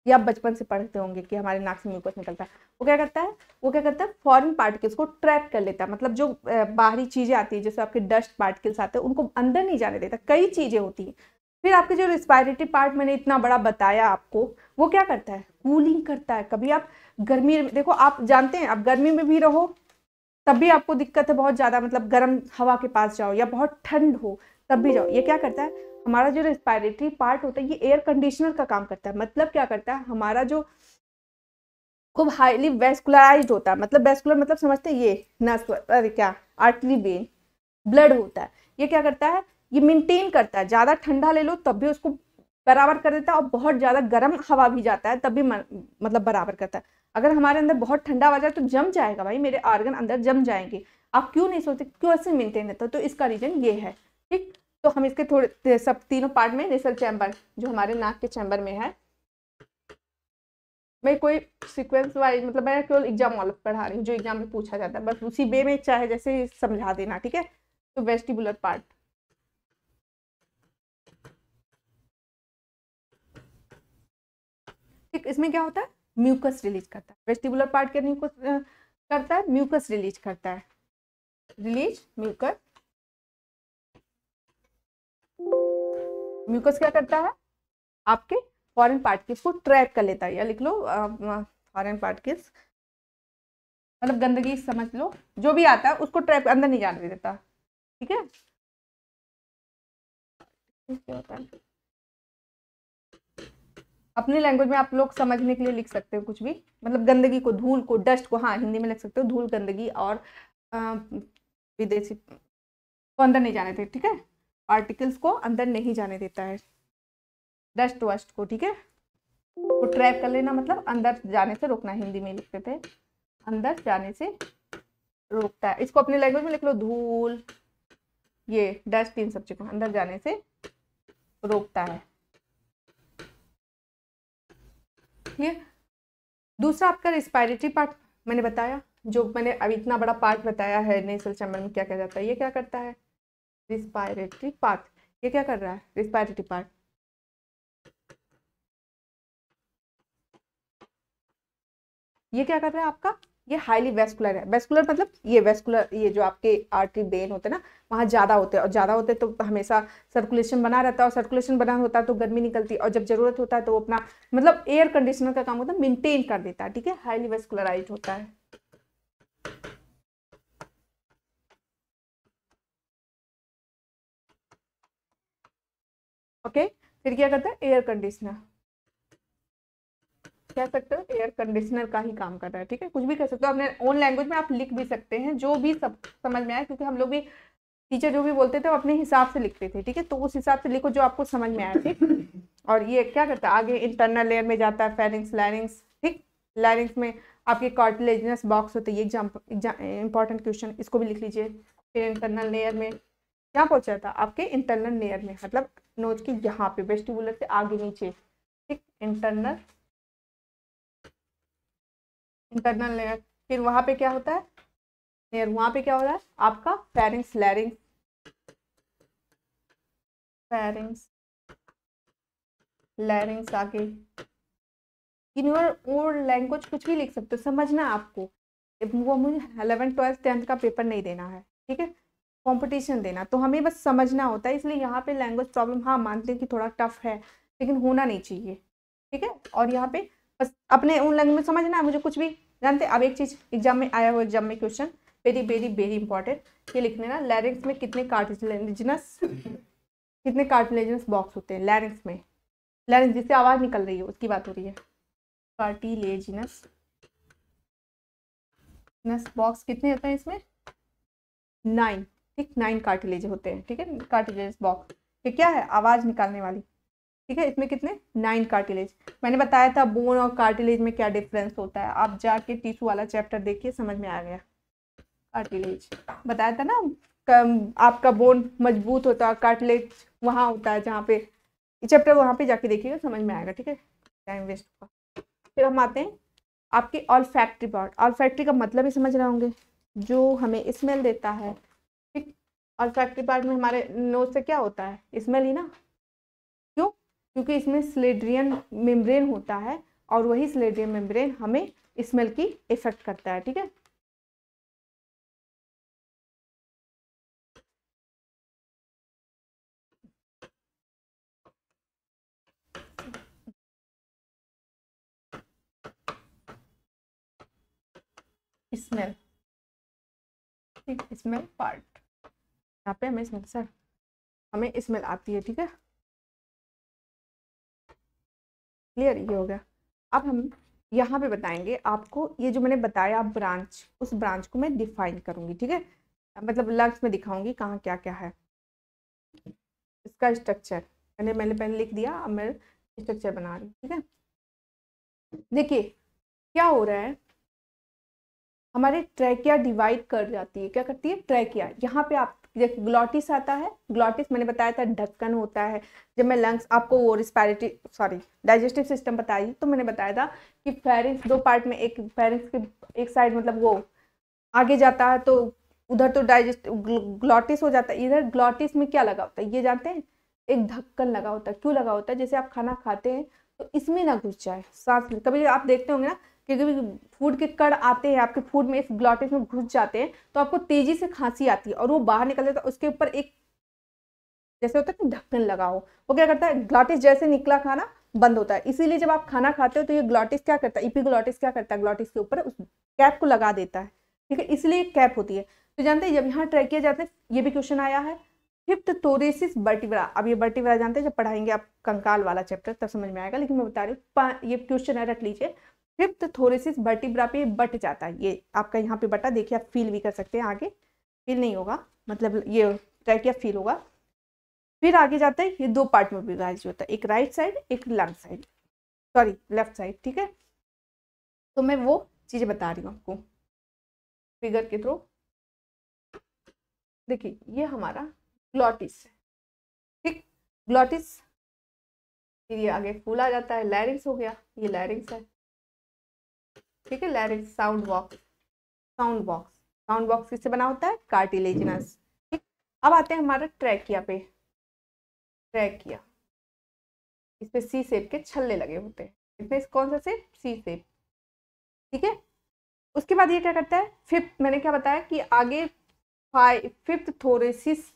या आप बचपन से पढ़ते होंगे कि हमारे नाक से म्यूकस निकलता है वो क्या करता है वो क्या करता है फॉरन पार्टिकल्स को ट्रैक कर लेता है मतलब जो बाहरी चीज़ें आती है जैसे आपके डस्ट पार्टिकल्स आते हैं उनको अंदर नहीं जाने देता कई चीज़ें होती हैं फिर आपके जो रिस्पायरेटरी पार्ट मैंने इतना बड़ा बताया आपको वो क्या करता है कूलिंग करता है कभी आप गर्मी देखो आप जानते हैं आप गर्मी में भी रहो तब भी आपको दिक्कत है बहुत ज़्यादा मतलब गर्म हवा के पास जाओ या बहुत ठंड हो तब भी जाओ ये क्या करता है हमारा जो रेस्पायरेटरी पार्ट होता है ये एयर कंडीशनर का काम करता है मतलब क्या करता है हमारा जो खूब हाईली वेस्कुलराइज होता है मतलब वेस्कुलर मतलब समझते हैं ये नस अरे क्या आर्टरी बेन ब्लड होता है ये क्या करता है ये मेंटेन करता है ज़्यादा ठंडा ले लो तब भी उसको बराबर कर देता है और बहुत ज़्यादा गर्म हवा भी जाता है तब भी मन, मतलब बराबर करता है अगर हमारे अंदर बहुत ठंडा हवा जाए तो जम जाएगा भाई मेरे आर्गन अंदर जम जाएंगे आप क्यों नहीं सोचते क्यों ऐसे मेंटेन रहता तो इसका रीज़न ये है ठीक तो हम इसके थोड़े सब तीनों पार्ट में नेसल चैम्बर जो हमारे नाक के चैम्बर में है मैं कोई सीक्वेंस वाइज मतलब मैं केवल एग्जाम वाले पढ़ा रही हूँ जो एग्जाम में पूछा जाता है बस उसी वे में चाहे जैसे समझा देना ठीक है तो वेस्टिबुलर पार्ट ठीक इसमें क्या होता है म्यूकस रिलीज करता है वेस्टिबुलर पार्ट के म्यूकस करता है म्यूकस रिलीज करता है रिलीज म्यूकस म्यूकस क्या करता है आपके फॉरेन पार्टिकल्स को ट्रैप कर लेता है या लिख लो फॉरेन पार्टिकल्स मतलब गंदगी समझ लो जो भी आता है उसको ट्रैप अंदर नहीं जाने देता ठीक है अपनी लैंग्वेज में आप लोग समझने के लिए लिख सकते हो कुछ भी मतलब गंदगी को धूल को डस्ट को हाँ हिंदी में लिख सकते हो धूल गंदगी और विदेशी को अंदर नहीं जाने देते ठीक है आर्टिकल्स को अंदर नहीं जाने देता है डस्ट वस्ट को ठीक है वो ट्रैप कर लेना मतलब अंदर जाने से रोकना हिंदी में लिखते थे अंदर जाने से रोकता है इसको अपनी लैंग्वेज में लिख लो धूल ये डस्ट इन सब चीज़ों अंदर जाने से रोकता है लिए दूसरा आपका रिस्पायरेटरी पार्ट मैंने बताया जो मैंने अब इतना बड़ा पार्ट बताया है नेसल चैम्बर में क्या क्या जाता है ये क्या करता है रिस्पायरेटरी पार्ट ये क्या कर रहा है रिस्पायरेटरी पार्ट ये क्या कर रहा है आपका ये हाईली वेस्कुलर है वेस्कुलर मतलब ये वेस्कुलर ये जो आपके आर्टरी बेन होते हैं ना वहाँ ज़्यादा होते हैं और ज़्यादा होते हैं तो हमेशा सर्कुलेशन बना रहता है और सर्कुलेशन बना होता है तो गर्मी निकलती है और जब ज़रूरत होता है तो अपना मतलब एयर कंडीशनर का काम होता है मेनटेन कर देता है ठीक है हाईली वेस्कुलराइज होता है ओके okay? फिर क्या करता है एयर कंडीशनर कह सकते हो एयर कंडीशनर का ही काम कर रहा है ठीक है कुछ भी कह सकते हो अपने ओन लैंग्वेज में आप लिख भी सकते हैं जो भी सब समझ में आए क्योंकि हम लोग भी टीचर जो भी बोलते थे वो अपने हिसाब से लिखते थे ठीक है तो उस हिसाब से लिखो जो आपको समझ में आया ठीक और ये क्या करता है आगे इंटरनल लेयर में जाता है फेरिंग्स लैरिंग्स ठीक लैरिंग्स में आपके कार्टिलेजनस बॉक्स होते हैं ये एग्जाम इंपॉर्टेंट क्वेश्चन इसको भी लिख लीजिए फिर इंटरनल लेयर में क्या पहुंचा था आपके इंटरनल लेयर में मतलब नोज की यहाँ पे वेस्टिबुलर से आगे नीचे ठीक इंटरनल इंटरनल लेयर फिर वहाँ पे क्या होता है लेयर वहाँ पे क्या हो रहा है आपका फेरिंग्स लैरिंग्स फेरिंग्स लैरिंग्स आगे इन योर ओल्ड लैंग्वेज कुछ भी लिख सकते हो समझना आपको वो मुझे अलेवन ट्वेल्थ टेंथ का पेपर नहीं देना है ठीक है कंपटीशन देना तो हमें बस समझना होता है इसलिए यहाँ पे लैंग्वेज प्रॉब्लम हाँ मानते हैं कि थोड़ा टफ है लेकिन होना नहीं चाहिए ठीक है और यहाँ पे बस अपने उन लैंग्वेज में समझना है मुझे कुछ भी जानते अब एक चीज़ एग्जाम में आया हुआ एग्जाम में question very very very important ये लिख लेना लैरिंग्स में कितने कार्टिलेजिनस कितने कार्टिलेजिनस बॉक्स होते हैं लैरिंग्स में लैरिंग्स जिससे आवाज़ निकल रही है उसकी बात हो रही है कार्टिलेजिनस नस बॉक्स कितने होते हैं इसमें नाइन ठीक नाइन कार्टिलेज होते हैं ठीक है कार्टिलेज बॉक्स ये क्या है आवाज़ निकालने वाली ठीक है इसमें कितने नाइन कार्टिलेज मैंने बताया था बोन और कार्टिलेज में क्या डिफरेंस होता है आप जाके टिशू वाला चैप्टर देखिए समझ में आ गया कार्टिलेज बताया था ना आपका बोन मजबूत होता है कार्टिलेज वहाँ होता है जहाँ पे चैप्टर वहाँ पे जाके देखिएगा समझ में आएगा ठीक है टाइम वेस्ट होगा फिर हम आते हैं आपके olfactory part olfactory का मतलब ही समझ रहे होंगे जो हमें स्मेल देता है ठीक ऑल फैक्ट्री पार्ट में हमारे नोज से क्या होता है स्मेल ही ना क्योंकि इसमें स्लेड्रियन मेम्ब्रेन होता है और वही स्लेड्रियन मेम्ब्रेन हमें स्मेल की इफेक्ट करता है ठीक है स्मेल ठीक स्मेल पार्ट यहाँ पे हमें स्मेल सर हमें स्मेल आती है ठीक है क्लियर ये हो गया अब हम यहाँ पे बताएंगे आपको ये जो मैंने बताया आप ब्रांच उस ब्रांच को मैं डिफाइन करूँगी ठीक है मतलब लफ्स में दिखाऊंगी कहाँ क्या क्या है इसका स्ट्रक्चर मैंने मैंने पहले लिख दिया अब मैं स्ट्रक्चर बना रही हूँ ठीक है देखिए क्या हो रहा है हमारे ट्रैकिया डिवाइड कर जाती है क्या करती है ट्रैकिया यहाँ पे आप जब ग्लॉटिस आता है ग्लॉटिस मैंने बताया था ढक्कन होता है जब मैं लंग्स आपको वो रिस्पैरिटी सॉरी डाइजेस्टिव सिस्टम बताई तो मैंने बताया था कि फेरिंग्स दो पार्ट में एक फेरिंग्स के एक साइड मतलब वो आगे जाता है तो उधर तो डाइजेस्ट ग्लॉटिस हो जाता है इधर ग्लॉटिस में क्या लगा होता है ये जानते हैं एक ढक्कन लगा होता है क्यों लगा होता है जैसे आप खाना खाते हैं तो इसमें ना घुस जाए सांस में कभी आप देखते होंगे ना क्योंकि फूड के कड़ आते हैं आपके फूड में इस ग्लॉटिस में घुस जाते हैं तो आपको तेज़ी से खांसी आती है और वो बाहर निकल जाता है उसके ऊपर एक जैसे होता है ना ढक्कन लगाओ वो क्या करता है ग्लॉटिस जैसे निकला खाना बंद होता है इसीलिए जब आप खाना खाते हो तो ये ग्लॉटिस क्या करता है इपीग्लॉटिस e क्या करता है ग्लॉटिस के ऊपर उस कैप को लगा देता है ठीक है इसलिए कैप होती है तो जानते हैं जब यहाँ ट्रैक किया जाता है ये भी क्वेश्चन आया है फिफ्थ टोरेसिस बर्टिवरा अब ये बर्टिवरा जानते हैं जब पढ़ाएंगे आप कंकाल वाला चैप्टर तब समझ में आएगा लेकिन मैं बता रही हूँ ये क्वेश्चन है रख लीजिए फिफ्थ थोरेसिस वर्टिब्रा पे बट जाता है ये आपका यहाँ पे बटा देखिए आप फील भी कर सकते हैं आगे फील नहीं होगा मतलब ये टाइप फील होगा फिर आगे जाता है ये दो पार्ट में विभाजित होता है एक राइट साइड एक left side sorry left side ठीक है तो मैं वो चीज़ें बता रही हूँ आपको फिगर के थ्रू देखिए ये हमारा ग्लॉटिस है ठीक ग्लॉटिस फिर ये आगे फूला जाता है लैरिंग्स हो गया ये लैरिंग्स है ठीक है larynx sound box sound box sound box किससे बना होता है कार्टिलेजिनस ठीक अब आते हैं हमारा ट्रैकिया पे ट्रैकिया इस पे सी सेप के छल्ले लगे होते हैं इसमें इस कौन सा सेप सी सेप ठीक है उसके बाद ये क्या करता है फिफ्थ मैंने क्या बताया कि आगे फाइव फिफ्थ थोरेसिस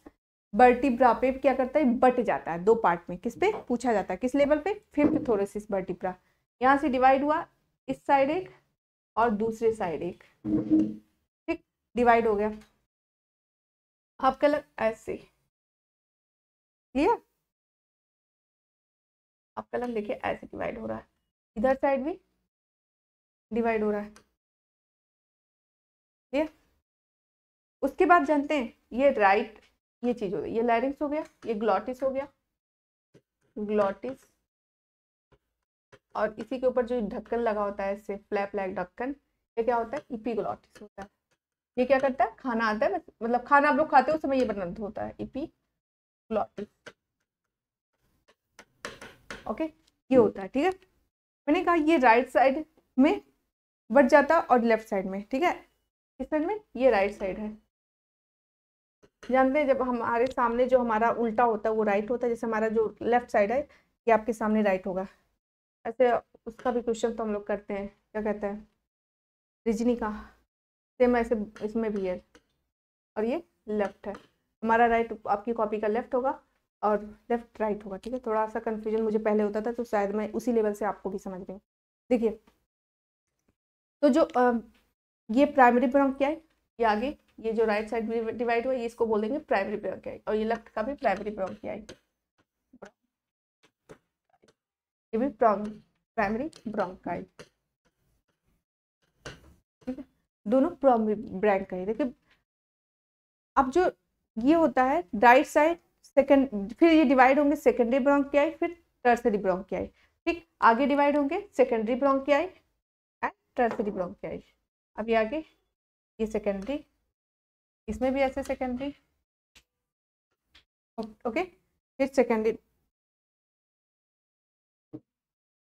बर्टिब्रा पे क्या करता है बट जाता है दो पार्ट में किस पे पूछा जाता है किस लेवल पे फिफ्थ थोरेसिस बर्टिब्रा यहाँ से डिवाइड हुआ इस साइड एक और दूसरे साइड एक ठीक डिवाइड हो गया आपका लग ऐसे क्लियर आप कलम देखिए ऐसे डिवाइड हो रहा है इधर साइड भी डिवाइड हो रहा है क्लियर उसके बाद जानते हैं ये राइट ये चीज हो गई ये लैरिंग्स हो गया ये ग्लॉटिस हो गया ग्लॉटिस और इसी के ऊपर जो ढक्कन लगा होता है फ्लैप लैक ढक्कन ये क्या होता है इपीग्लॉटिस होता है ये क्या करता है खाना आता है मतलब खाना आप लोग खाते हो समय ये बना होता है इपी ग्लॉटिस ओके ये होता है ठीक है मैंने कहा ये राइट साइड में बढ़ जाता और लेफ्ट साइड में ठीक है इस साइड में ये राइट साइड है जानते हैं जब हमारे सामने जो हमारा उल्टा होता है वो राइट होता है जैसे हमारा जो लेफ्ट साइड है ये आपके सामने राइट होगा ऐसे उसका भी क्वेश्चन तो हम लोग करते हैं क्या कहते हैं रिजनी का सेम ऐसे इसमें भी है और ये लेफ्ट है हमारा राइट आपकी कॉपी का लेफ्ट होगा और लेफ्ट राइट होगा ठीक है थोड़ा सा कन्फ्यूजन मुझे पहले होता था तो शायद मैं उसी लेवल से आपको भी समझ गई देखिए तो जो आ, ये प्राइमरी ब्रंक क्या है ये आगे ये जो राइट साइड डिवाइड हुआ ये इसको बोलेंगे प्राइमरी ब्रंक है और ये लेफ्ट का भी प्राइमरी ब्रंक है ये भी प्राइमरी ब्रोंकाइट ठीक है दोनों प्राइमरी ब्रैंकाइट देखिए अब जो ये होता है राइट साइड सेकेंड फिर ये डिवाइड होंगे सेकेंडरी ब्रोंकियाई फिर टर्सरी ब्रोंकियाई ठीक आगे डिवाइड होंगे secondary bronchi and tertiary bronchi अब ये आगे ये सेकेंडरी इसमें भी ऐसे सेकेंडरी ओके फिर सेकेंडरी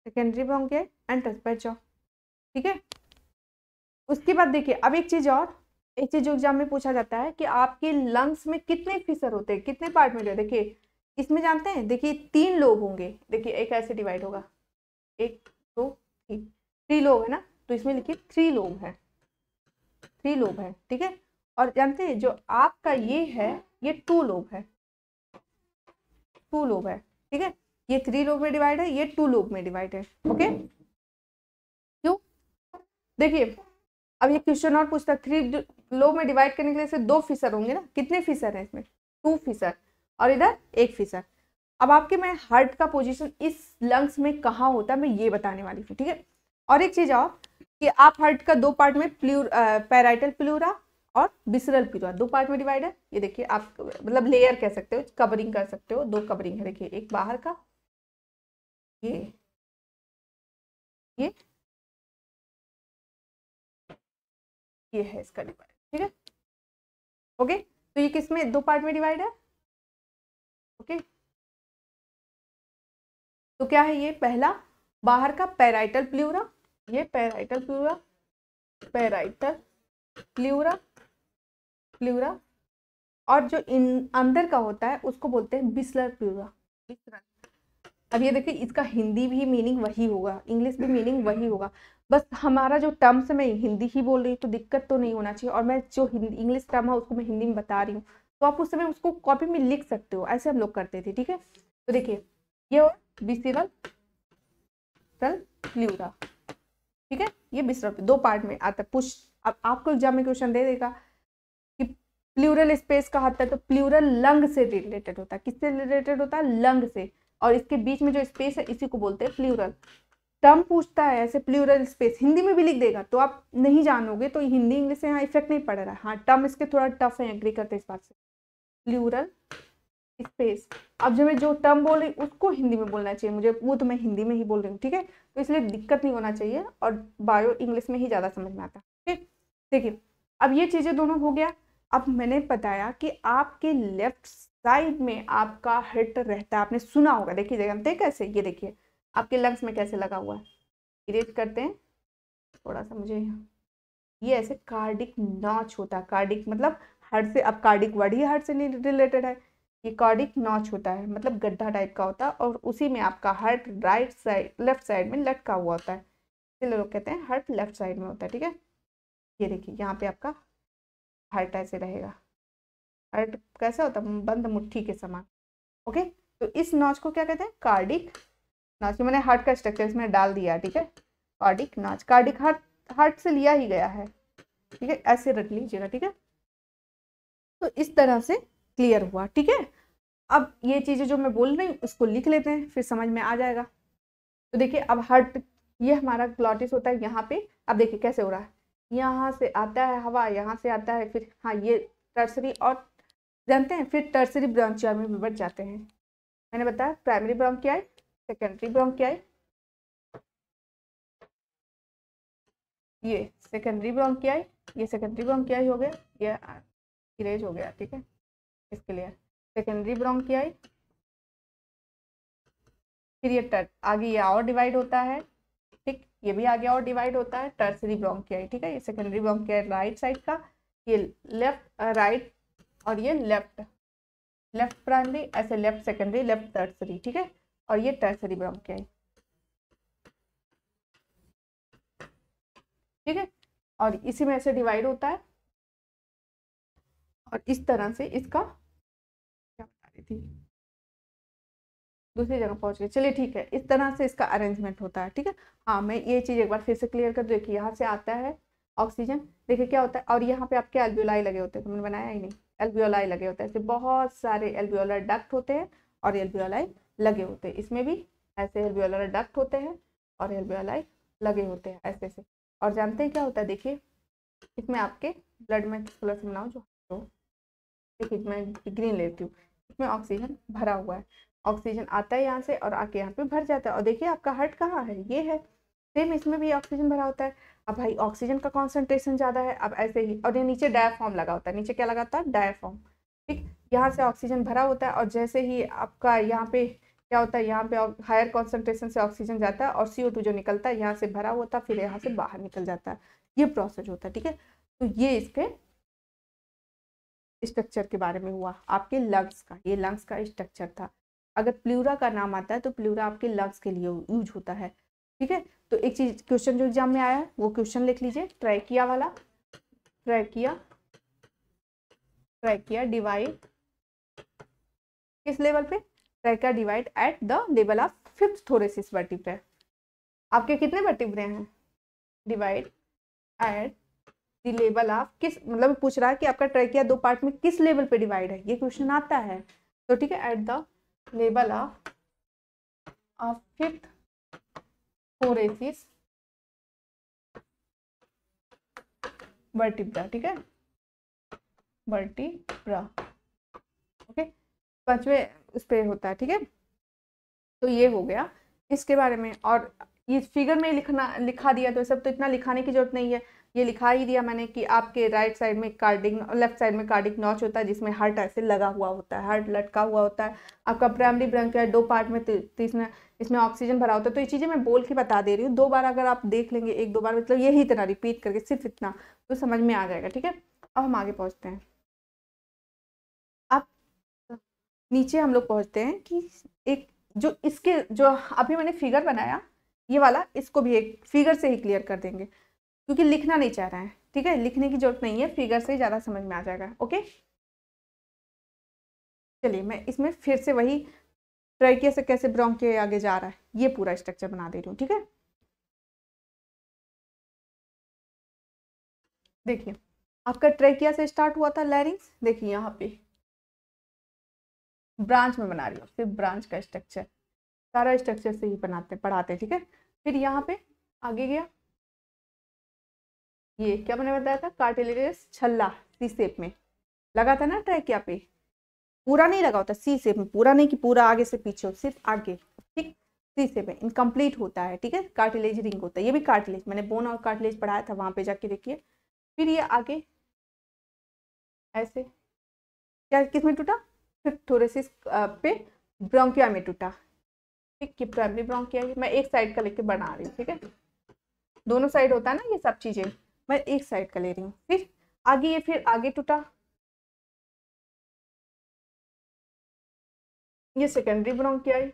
सेकेंडरी भी होंगे एंड टच बाय जॉ ठीक है उसके बाद देखिए अब एक चीज़ और एक चीज़ जो एग्जाम में पूछा जाता है कि आपके लंग्स में कितने फिसर होते हैं कितने पार्ट में देखिए इसमें जानते हैं देखिए तीन लोग होंगे देखिए एक ऐसे डिवाइड होगा एक दो तीन थ्री लोग है ना तो इसमें लिखिए थ्री लोग हैं थ्री लोग हैं ठीक है और जानते हैं जो आपका ये है ये टू लोग है टू लोग है ठीक है ये थ्री लोग में डिवाइड है ये टू लोग में डिवाइड है ओके क्यों देखिए अब ये क्वेश्चन और पूछता है थ्री लोग में डिवाइड करने के लिए दो फीसर होंगे ना कितने फीसर है इसमें टू फीसर और इधर एक फीसर अब आपके मैं हार्ट का पोजीशन इस लंग्स में कहाँ होता है मैं ये बताने वाली हूँ ठीक है और एक चीज़ और कि आप हार्ट का दो पार्ट में प्लूर पैराइटल प्लूरा और बिसरल प्लूरा दो पार्ट में डिवाइड है ये देखिए आप मतलब लेयर कह सकते हो कवरिंग कर सकते हो दो कवरिंग है देखिए एक बाहर का ये ये ये है इसका डिवाइड ठीक है ओके तो ये किस में दो पार्ट में डिवाइड है ओके तो क्या है ये पहला बाहर का पैराइटल प्लूरा ये parietal pleura parietal pleura pleura और जो इन अंदर का होता है उसको बोलते हैं बिस्लर प्लूरा बिस्लर अब ये देखिए इसका हिंदी भी मीनिंग वही होगा इंग्लिश भी मीनिंग वही होगा बस हमारा जो टर्म्स है मैं हिंदी ही बोल रही हूँ तो दिक्कत तो नहीं होना चाहिए और मैं जो हिंदी इंग्लिश टर्म है उसको मैं हिंदी में बता रही हूँ तो आप उस समय उसको कॉपी में लिख सकते हो ऐसे हम लोग करते थे ठीक है तो देखिए ये और बिसरल सल प्लूरा ठीक है ये बिसरल दो पार्ट में आता है पुश अब आपको एग्जाम में क्वेश्चन दे देगा कि प्लूरल स्पेस का होता है तो प्लूरल लंग से रिलेटेड होता है किससे रिलेटेड होता है लंग से और इसके बीच में जो स्पेस है इसी को बोलते हैं प्लूरल टर्म पूछता है ऐसे प्लूरल स्पेस हिंदी में भी लिख देगा तो आप नहीं जानोगे तो हिंदी इंग्लिश से यहाँ इफेक्ट नहीं पड़ रहा है हाँ टर्म इसके थोड़ा टफ है एग्री करते इस बात से प्लूरल स्पेस अब जो मैं जो टर्म बोल रही उसको हिंदी में बोलना चाहिए मुझे वो तो मैं हिंदी में ही बोल रही हूँ ठीक है तो इसलिए दिक्कत नहीं होना चाहिए और बायो इंग्लिश में ही ज़्यादा समझ में आता है ठीक देखिए अब ये चीज़ें दोनों हो गया अब मैंने बताया कि आपके लेफ्ट साइड में आपका हिट रहता है आपने सुना होगा देखिए देख कैसे ये देखिए आपके लंग्स में कैसे लगा हुआ है इरेज करते हैं थोड़ा सा मुझे ये ऐसे कार्डिक नॉच होता है कार्डिक मतलब हर्ट से अब कार्डिक वर्ड ही हर्ट से रिलेटेड है ये कार्डिक नॉच होता है मतलब गड्ढा टाइप का होता है और उसी में आपका heart right side left side में लटका हुआ होता है इसलिए लोग कहते हैं हर्ट लेफ्ट साइड में होता है ठीक है ये देखिए यहाँ पे आपका हर्ट ऐसे रहेगा हार्ट तो कैसा होता है बंद मुट्ठी के समान ओके तो इस नॉच को क्या कहते हैं कार्डिक नॉच तो मैंने हार्ट का स्ट्रक्चर इसमें डाल दिया ठीक है cardiac notch cardiac heart heart से लिया ही गया है ठीक है ऐसे रख लीजिएगा ठीक है तो इस तरह से क्लियर हुआ ठीक है अब ये चीज़ें जो मैं बोल रही हूँ उसको लिख लेते हैं फिर समझ में आ जाएगा तो देखिए अब हार्ट ये हमारा ग्लॉटिस होता है यहाँ पे अब देखिए कैसे हो रहा है यहाँ से आता है हवा यहाँ से आता है फिर हाँ ये टर्सरी और जानते हैं फिर टर्सरी ब्रोंकियाई में भी बढ़ जाते हैं मैंने बताया प्राइमरी ब्रोंकियाई सेकेंडरी ब्रोंकियाई ये सेकेंडरी ब्रोंकियाई ये सेकेंडरी ब्रोंकियाई हो गया ये इरेज हो गया ठीक है इसके लिए सेकेंडरी ब्रोंकियाई फिर ये टर्ट आगे ये और डिवाइड होता है ठीक ये भी आगे और डिवाइड होता है टर्सरी ब्रोंकियाई ठीक है ये सेकेंडरी ब्रोंकियाई राइट साइड का ये लेफ्ट राइट और ये लेफ्ट लेफ्ट प्राइमरी ऐसे लेफ्ट सेकेंडरी लेफ्ट टर्सरी ठीक है और ये टर्सरी ब्रोंकियाई ठीक है और इसी में ऐसे डिवाइड होता है और इस तरह से इसका क्या बता रही थी दूसरी जगह पहुंच गए चलिए ठीक है इस तरह से इसका अरेंजमेंट होता है ठीक है हाँ मैं ये चीज़ एक बार फिर से क्लियर कर देखिए यहाँ से आता है ऑक्सीजन देखिए क्या होता है और यहाँ पे आपके एल्ब्यूलाई लगे होते हैं तो मैंने बनाया ही नहीं एल्वियोलाई लगे होते हैं ऐसे बहुत सारे एल्वियोलर डक्ट होते हैं और एल्वियोलाई लगे होते हैं इसमें भी ऐसे एल्वियोलर डक्ट होते हैं और एल्वियोलाई लगे होते हैं ऐसे ऐसे और जानते हैं क्या होता है देखिए इसमें आपके ब्लड में सर्कुलर से बनाओ जो तो देखिए मैं ग्रीन लेती हूँ इसमें ऑक्सीजन भरा हुआ है ऑक्सीजन आता है यहाँ से और आके यहाँ पे भर जाता है और देखिए आपका हर्ट कहाँ है ये है सेम इसमें भी ऑक्सीजन भरा होता है अब भाई ऑक्सीजन का कॉन्सेंट्रेशन ज़्यादा है अब ऐसे ही और ये नीचे डायफॉर्म लगा होता है नीचे क्या लगा होता है डायफॉर्म ठीक यहाँ से ऑक्सीजन भरा होता है और जैसे ही आपका यहाँ पे क्या होता है यहाँ पे हायर कॉन्सेंट्रेशन से ऑक्सीजन जाता है और सी जो निकलता है यहाँ से भरा होता है फिर यहाँ से बाहर निकल जाता है ये प्रोसेस होता है ठीक है तो ये इसके स्ट्रक्चर के बारे में हुआ आपके लंग्स का ये लंग्स का स्ट्रक्चर था अगर प्लूरा का नाम आता है तो प्लूरा आपके लंग्स के लिए यूज होता है ठीक है तो एक चीज क्वेश्चन जो एग्जाम में आया वो क्वेश्चन लिख लीजिए ट्रैकिया वाला ट्रैकिया किया डिवाइड किस लेवल पे trachea divide at the level of fifth thoracic vertebra आपके कितने वर्टिब्रे हैं divide at the level of किस मतलब पूछ रहा है कि आपका किया दो पार्ट में किस लेवल पे डिवाइड है ये क्वेश्चन आता है तो ठीक है at the level of of fifth thoracic vertebra ठीक है वर्टिब्रा ओके पांचवें उस पर होता है ठीक है तो ये हो गया इसके बारे में और ये फिगर में लिखना लिखा दिया तो सब तो इतना लिखाने की जरूरत नहीं है ये लिखा ही दिया मैंने कि आपके राइट साइड में कार्डिक लेफ्ट साइड में कार्डिक नॉच होता है जिसमें हार्ट ऐसे लगा हुआ होता है हार्ट लटका हुआ होता है आपका प्राइमरी ब्रंक है दो पार्ट में तीसरा इसमें ऑक्सीजन भरा होता है तो ये चीज़ें मैं बोल के बता दे रही हूँ दो बार अगर आप देख लेंगे एक दो बार मतलब यही इतना रिपीट करके सिर्फ इतना तो समझ में आ जाएगा ठीक है अब हम आगे पहुँचते हैं अब नीचे हम लोग पहुँचते हैं कि एक जो इसके जो अभी मैंने फिगर बनाया ये वाला इसको भी एक फिगर से ही क्लियर कर देंगे क्योंकि लिखना नहीं चाह रहे हैं ठीक है लिखने की जरूरत नहीं है फिगर से ज़्यादा समझ में आ जाएगा ओके चलिए मैं इसमें फिर से वही ट्रैकिया से कैसे ब्रॉन्ग के आगे जा रहा है ये पूरा स्ट्रक्चर बना दे रही हूँ ठीक है देखिए आपका ट्रैकिया से स्टार्ट हुआ था लैरिंग्स देखिए यहाँ पे ब्रांच में बना रही हूँ सिर्फ ब्रांच का स्ट्रक्चर सारा स्ट्रक्चर से ही बनाते पढ़ाते ठीक है फिर यहाँ पे आगे गया ये क्या मैंने बताया था कार्टिलेरियस छल्ला सी सेप में लगा था ना ट्रैकिया पे पूरा नहीं लगा होता सी सेप में पूरा नहीं कि पूरा आगे से पीछे हो सिर्फ आगे ठीक सी सेप में इनकम्प्लीट होता है ठीक है कार्टिलेज रिंग होता है ये भी कार्टिलेज मैंने बोन और कार्टिलेज पढ़ाया था वहाँ पे जाके देखिए फिर ये आगे ऐसे क्या किस में टूटा फिफ्थोरेसिस पे ब्रोंकिया में टूटा ठीक कि प्राइमरी ब्रोंकिया मैं एक साइड का लेके बना रही हूँ ठीक है दोनों साइड होता है ना ये सब चीज़ें मैं एक साइड का ले रही हूँ फिर आगे ये फिर आगे टूटा ये सेकेंडरी आई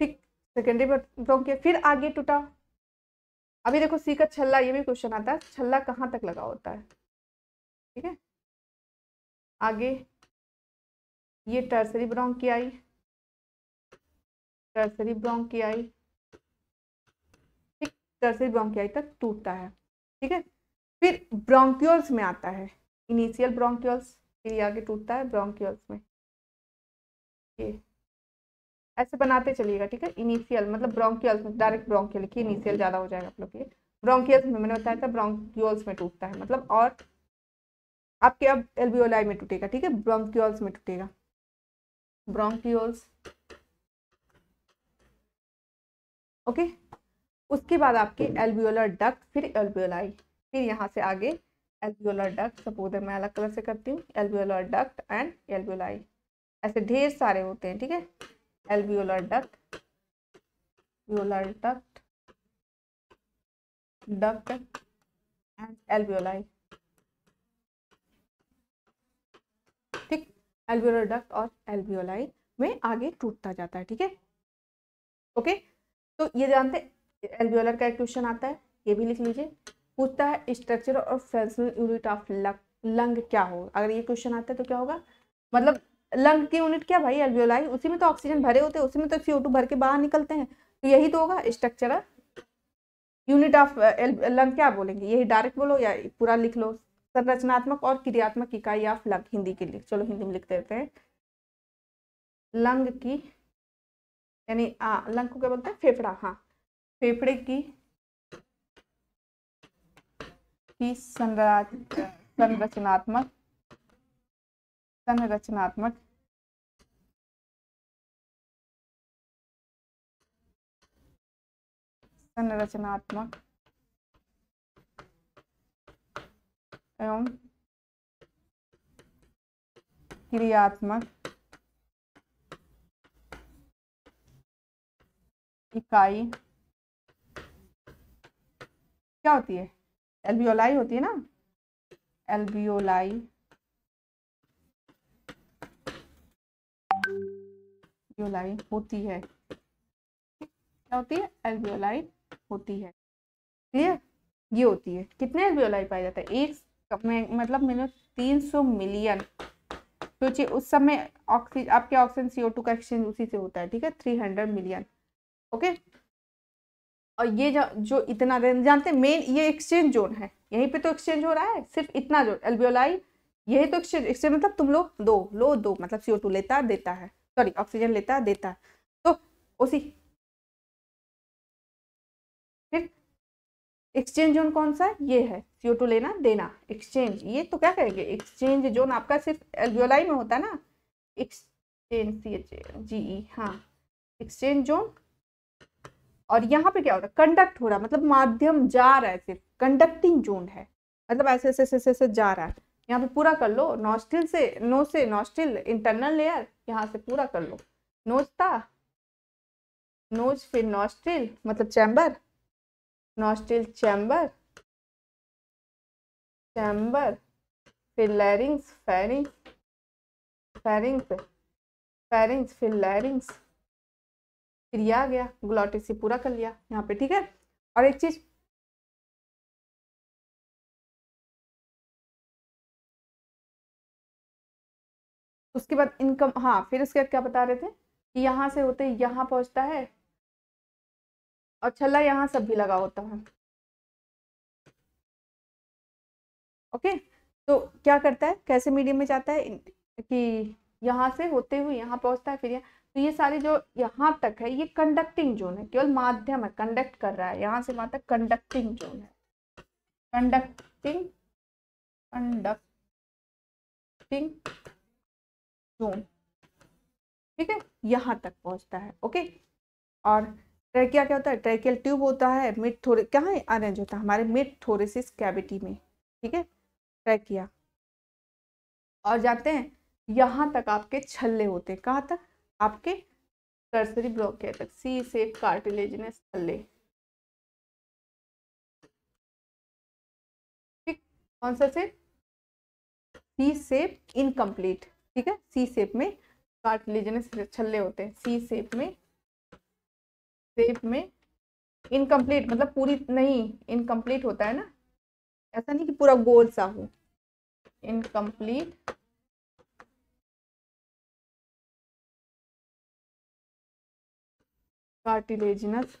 ठीक सेकेंडरी की फिर आगे टूटा अभी देखो सी का छल्ला ये भी क्वेश्चन आता है छल्ला कहाँ तक लगा होता है ठीक है आगे ये टर्सरी की आई टर्सरी की आई इधर से ब्रोंकियाई तक टूटता है ठीक है फिर ब्रोंकियोल्स में आता है इनिशियल ब्रोंकियोल्स फिर ये आगे टूटता है ब्रोंकियोल्स में ये ऐसे बनाते चलिएगा ठीक है इनिशियल मतलब ब्रोंकियोल्स में डायरेक्ट ब्रोंकियल लिखिए इनिशियल ज़्यादा हो जाएगा आप लोग के ब्रोंकियल्स में मैंने बताया था ब्रोंकियोल्स में टूटता है मतलब और आपके अब एल्वियोलाई में टूटेगा ठीक है ब्रोंकियोल्स में टूटेगा ब्रोंकियोल्स ओके okay? उसके बाद आपके एल्वियोलर डक फिर एल्वियोलाई फिर यहाँ से आगे एल्वियोलर डक सपोज मैं अलग कलर से करती हूँ एल्वियोलर डक्ट एंड एल्वियोलाई ऐसे ढेर सारे होते हैं ठीक है alveolar duct alveolar duct duct and alveoli ठीक एल्वियोलर डक्ट और एल्वियोलाई में आगे टूटता जाता है ठीक है ओके तो ये जानते हैं एल्वियोलर का एक क्वेश्चन आता है ये भी लिख लीजिए पूछता है स्ट्रक्चर और फंक्शनल यूनिट ऑफ लंग क्या हो अगर ये क्वेश्चन आता है तो क्या होगा मतलब लंग की यूनिट क्या भाई एल्वियोलाई उसी में तो ऑक्सीजन भरे होते हैं उसी में तो सी भर के बाहर निकलते हैं तो यही तो होगा स्ट्रक्चर यूनिट ऑफ लंग क्या बोलेंगे यही डायरेक्ट बोलो या पूरा लिख लो संरचनात्मक और क्रियात्मक इकाई ऑफ लंग हिंदी के लिए चलो हिंदी में लिख देते हैं लंग की यानी लंग को क्या बोलते हैं फेफड़ा हाँ फेफड़े की की संरचनात्मक संरचनात्मक संरचनात्मक एवं क्रियात्मक इकाई क्या होती है एल्बियोलाई होती है ना एल्बियोलाई एल्बियोलाई होती है क्या होती है एल्बियोलाई होती है है ये होती है कितने एल्बियोलाई पाया जाता है एक मतलब मैंने तीन सौ मिलियन सोचिए उस समय ऑक्सीजन आपके ऑक्सीजन सीओ टू का एक्सचेंज उसी से होता है ठीक है थ्री हंड्रेड मिलियन ओके और ये जो इतना जानते मेन ये एक्सचेंज जोन है यहीं पे तो एक्सचेंज हो रहा है सिर्फ इतना जोन एल्बियोलाई यही तो एक्सचेंज एक्सचेंज मतलब तुम लोग दो लो दो मतलब सीओ टू लेता देता है सॉरी ऑक्सीजन लेता देता है तो उसी फिर एक्सचेंज जोन कौन सा ये है सीओ टू लेना देना एक्सचेंज ये तो क्या कहेंगे एक्सचेंज जोन आपका सिर्फ एल्बियोलाई में होता है ना एक्सचेंज सी एच जी हाँ एक्सचेंज जोन और यहाँ पे क्या हो रहा है कंडक्ट हो रहा है मतलब माध्यम जा रहा है सिर्फ कंडक्टिंग जोन है मतलब ऐसे ऐसे ऐसे ऐसे जा रहा है यहाँ पे पूरा कर लो नोस्टिल से नो से नोस्टिल इंटरनल लेयर यहाँ से पूरा कर लो नोज नोज फिर नोस्टिल मतलब चैम्बर नोस्टिल चैम्बर चैम्बर फिर लैरिंग्स फेरिंग फेरिंग्स फेरिंग्स फिर लैरिंग्स फिर यह आ गया ग्लॉटिस ये पूरा कर लिया यहाँ पे ठीक है और एक चीज़ उसके बाद इनकम हाँ फिर उसके बाद क्या बता रहे थे कि यहाँ से होते यहाँ पहुँचता है और छल्ला यहाँ सब भी लगा होता है ओके तो क्या करता है कैसे मीडियम में जाता है कि यहाँ से होते हुए यहाँ पहुँचता है फिर यहाँ तो ये सारी जो यहाँ तक है ये कंडक्टिंग जोन है केवल माध्यम है कंडक्ट कर रहा है यहाँ से वहां तक कंडक्टिंग जोन है कंडक्टिंग कंडक्टिंग जोन ठीक है यहाँ तक पहुंचता है ओके और ट्रैकिया क्या होता है ट्रैकियल ट्यूब होता है मिड थोड़े कहाँ अरेंज होता है हमारे मिड थोरेसिस कैविटी में ठीक है ट्रैकिया और जाते हैं यहाँ तक आपके छल्ले होते हैं कहाँ तक आपके कर्सरी ब्रोकिया तक सी सेप कार्टिलेजनेस अल्ले ठीक कौन सा सेप सी सेप इनकम्प्लीट ठीक है सी सेप में कार्टिलेजनेस छल्ले होते हैं सी सेप में सेप में इनकम्प्लीट मतलब पूरी नहीं इनकम्प्लीट होता है ना ऐसा नहीं कि पूरा गोल सा हो इनकम्प्लीट cartilaginous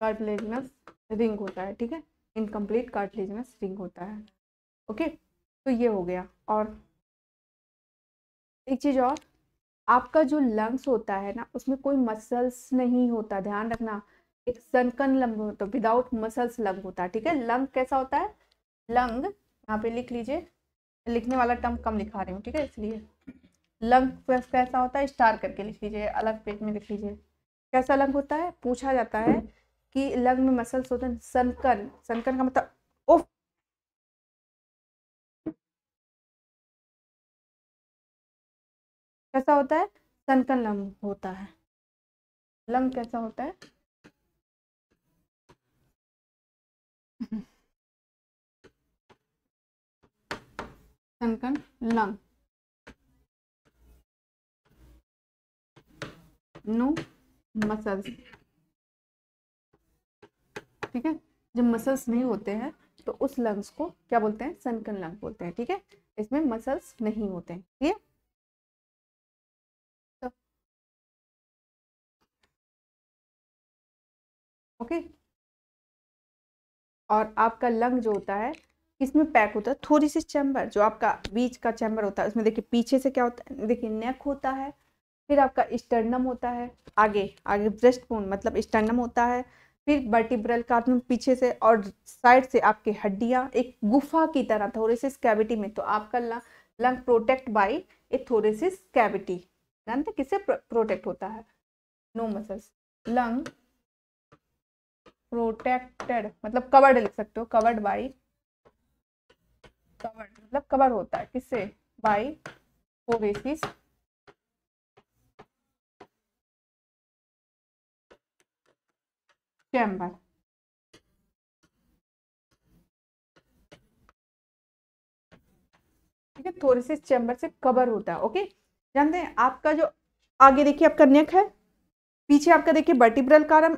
कार्टिलेजनस रिंग होता है ठीक है इनकम्प्लीट कार्टिलेजनस रिंग होता है ओके तो ये हो गया और एक चीज़ और आपका जो लंग्स होता है ना उसमें कोई मसल्स नहीं होता ध्यान रखना एक सनकन लंग होता है विदाउट मसल्स लंग होता है ठीक है लंग कैसा होता है लंग यहाँ पे लिख लीजिए लिखने वाला टर्म कम लिखा रही हूँ ठीक है इसलिए लंग कैसा होता है स्टार करके लिख लीजिए अलग पेज में लिख लीजिए कैसा लंग होता है पूछा जाता है कि लंग में मसल्स होते हैं सनकन सनकन का मतलब उफ कैसा होता है सनकन लंग होता है लंग कैसा होता है संकन लंग नो मसल्स ठीक है जब मसल्स नहीं होते हैं तो उस लंग्स को क्या बोलते हैं सनकन लंग बोलते हैं ठीक है इसमें मसल्स नहीं होते हैं ठीक है ओके तो- okay. और आपका लंग जो होता है इसमें पैक होता है थोड़ी सी चैम्बर जो आपका बीच का चैम्बर होता है उसमें देखिए पीछे से क्या होता है देखिए नेक होता है फिर आपका स्टर्नम होता है आगे आगे ब्रेस्ट बोन मतलब स्टर्नम होता है फिर वर्टिब्रल का पीछे से और साइड से आपके हड्डियाँ एक गुफा की तरह थोरेसिस कैविटी में तो आपका lung lung protect by a thoracic cavity जानते किससे प्रोटेक्ट होता है नो मसल्स लंग प्रोटेक्टेड मतलब कवर्ड लिख सकते हो कवर्ड बाई कवर्ड मतलब कवर होता है किससे बाई ओवेसिस चैम्बर ठीक है थोड़े से चैम्बर से कवर होता है ओके जानते हैं आपका जो आगे देखिए आपका नेक है पीछे आपका देखिए बर्टिब्रल कारम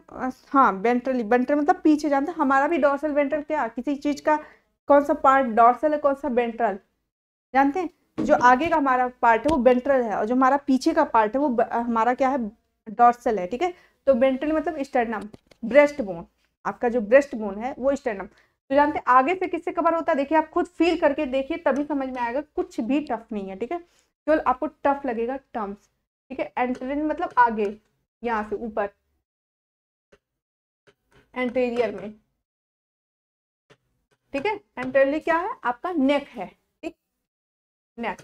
हाँ वेंट्रली वेंट्रल मतलब पीछे जानते हैं हमारा भी डॉर्सल वेंट्रल क्या किसी चीज़ का कौन सा पार्ट डॉर्सल है कौन सा वेंट्रल जानते हैं जो आगे का हमारा पार्ट है वो वेंट्रल है और जो हमारा पीछे का पार्ट है वो हमारा क्या है डॉर्सल है ठीक है तो वेंट्रल मतलब स्टर्नम ब्रेस्ट बोन आपका जो ब्रेस्ट बोन है वो स्टर्नम तो जानते हैं आगे से किससे कवर होता है देखिए आप खुद फील करके देखिए तभी समझ में आएगा कुछ भी टफ नहीं है ठीक है केवल आपको टफ लगेगा टर्म्स ठीक है एंट्रेंस मतलब आगे यहाँ से ऊपर एंटेरियर में ठीक है एंटेरियर क्या है आपका नेक है ठीक नेक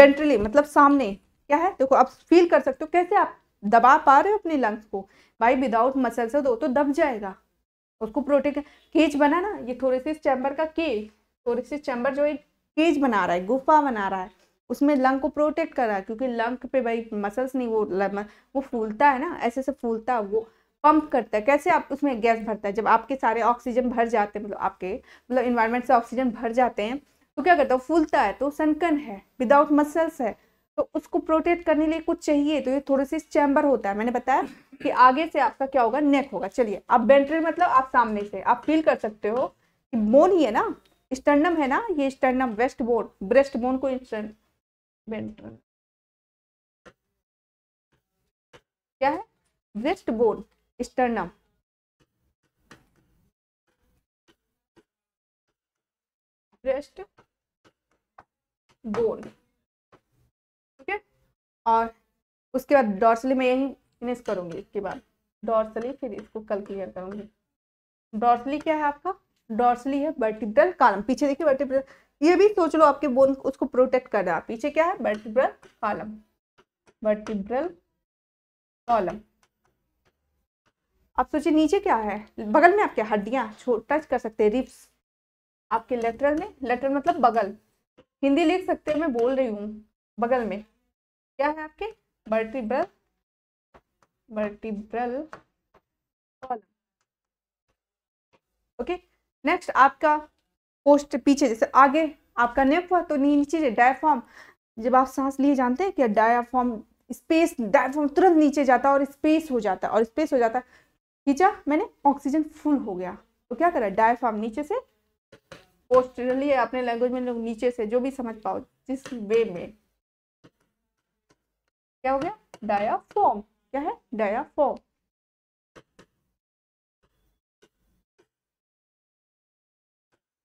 वेंट्रली मतलब सामने क्या है देखो आप फील कर सकते हो कैसे आप दबा पा रहे हो अपने लंग्स को भाई विदाउट मसल से दो तो दब जाएगा उसको प्रोटेक्ट केज बना ना ये थोड़े से चैम्बर का केज थोड़े से चैम्बर जो एक केज बना रहा है गुफा बना रहा है उसमें लंग को प्रोटेक्ट करा क्योंकि लंग पे भाई मसल्स नहीं वो वो फूलता है ना ऐसे ऐसे फूलता है वो पंप करता है कैसे आप उसमें गैस भरता है जब आपके सारे ऑक्सीजन भर जाते हैं मतलब आपके मतलब इन्वायरमेंट से ऑक्सीजन भर जाते हैं तो क्या करता है फूलता है तो सनकन है विदाउट मसल्स है तो उसको प्रोटेक्ट करने लिए कुछ चाहिए तो ये थोड़े से चैम्बर होता है मैंने बताया कि आगे से आपका क्या होगा नेक होगा चलिए आप बेंट्रेल मतलब आप सामने से आप फील कर सकते हो कि बोन ही है ना स्टर्नम है ना ये sternum breast bone breast bone को वेंट्रल क्या है breast bone sternum breast bone ठीक है और उसके बाद डॉर्सली में यही फिनिश करूंगी इसके बाद डॉर्सली फिर इसको कल क्लियर करूंगी डॉर्सली क्या है आपका डॉर्सली है वर्टिब्रल कॉलम पीछे देखिए वर्टिब्रल ये भी सोच लो आपके बोन उसको प्रोटेक्ट कर रहा है पीछे क्या है वर्टिब्रल कॉलम वर्टिब्रल कॉलम आप सोचिए नीचे क्या है बगल में आपके हड्डियाँ टच कर सकते हैं रिप्स आपके लेटरल में लेटरल मतलब बगल हिंदी लिख सकते हैं मैं बोल रही हूँ बगल में क्या है आपके vertebral vertebral column okay next आपका पोस्ट पीछे जैसे आगे आपका नेप हुआ तो नीचे डायफॉर्म जब आप सांस लिए जानते हैं कि डायफॉर्म स्पेस डायफॉर्म तुरंत नीचे जाता है और स्पेस हो जाता है और स्पेस हो जाता है खींचा मैंने ऑक्सीजन फुल हो गया तो क्या करा डायफॉर्म नीचे से पोस्टरली अपने लैंग्वेज में लोग नीचे से जो भी समझ पाओ जिस वे में क्या हो गया डायाफॉर्म क्या है डायाफॉर्म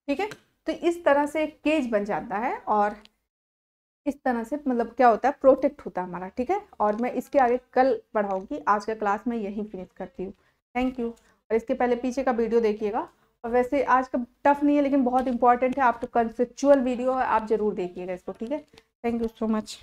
ठीक है तो इस तरह से एक केज बन जाता है और इस तरह से मतलब क्या होता है प्रोटेक्ट होता है हमारा ठीक है और मैं इसके आगे कल पढ़ाऊँगी आज का क्लास मैं यहीं फिनिश करती हूँ थैंक यू और इसके पहले पीछे का वीडियो देखिएगा और वैसे आज का टफ नहीं है लेकिन बहुत इंपॉर्टेंट है आपको कंसेप्चुअल वीडियो है आप जरूर देखिएगा इसको ठीक है थैंक यू सो मच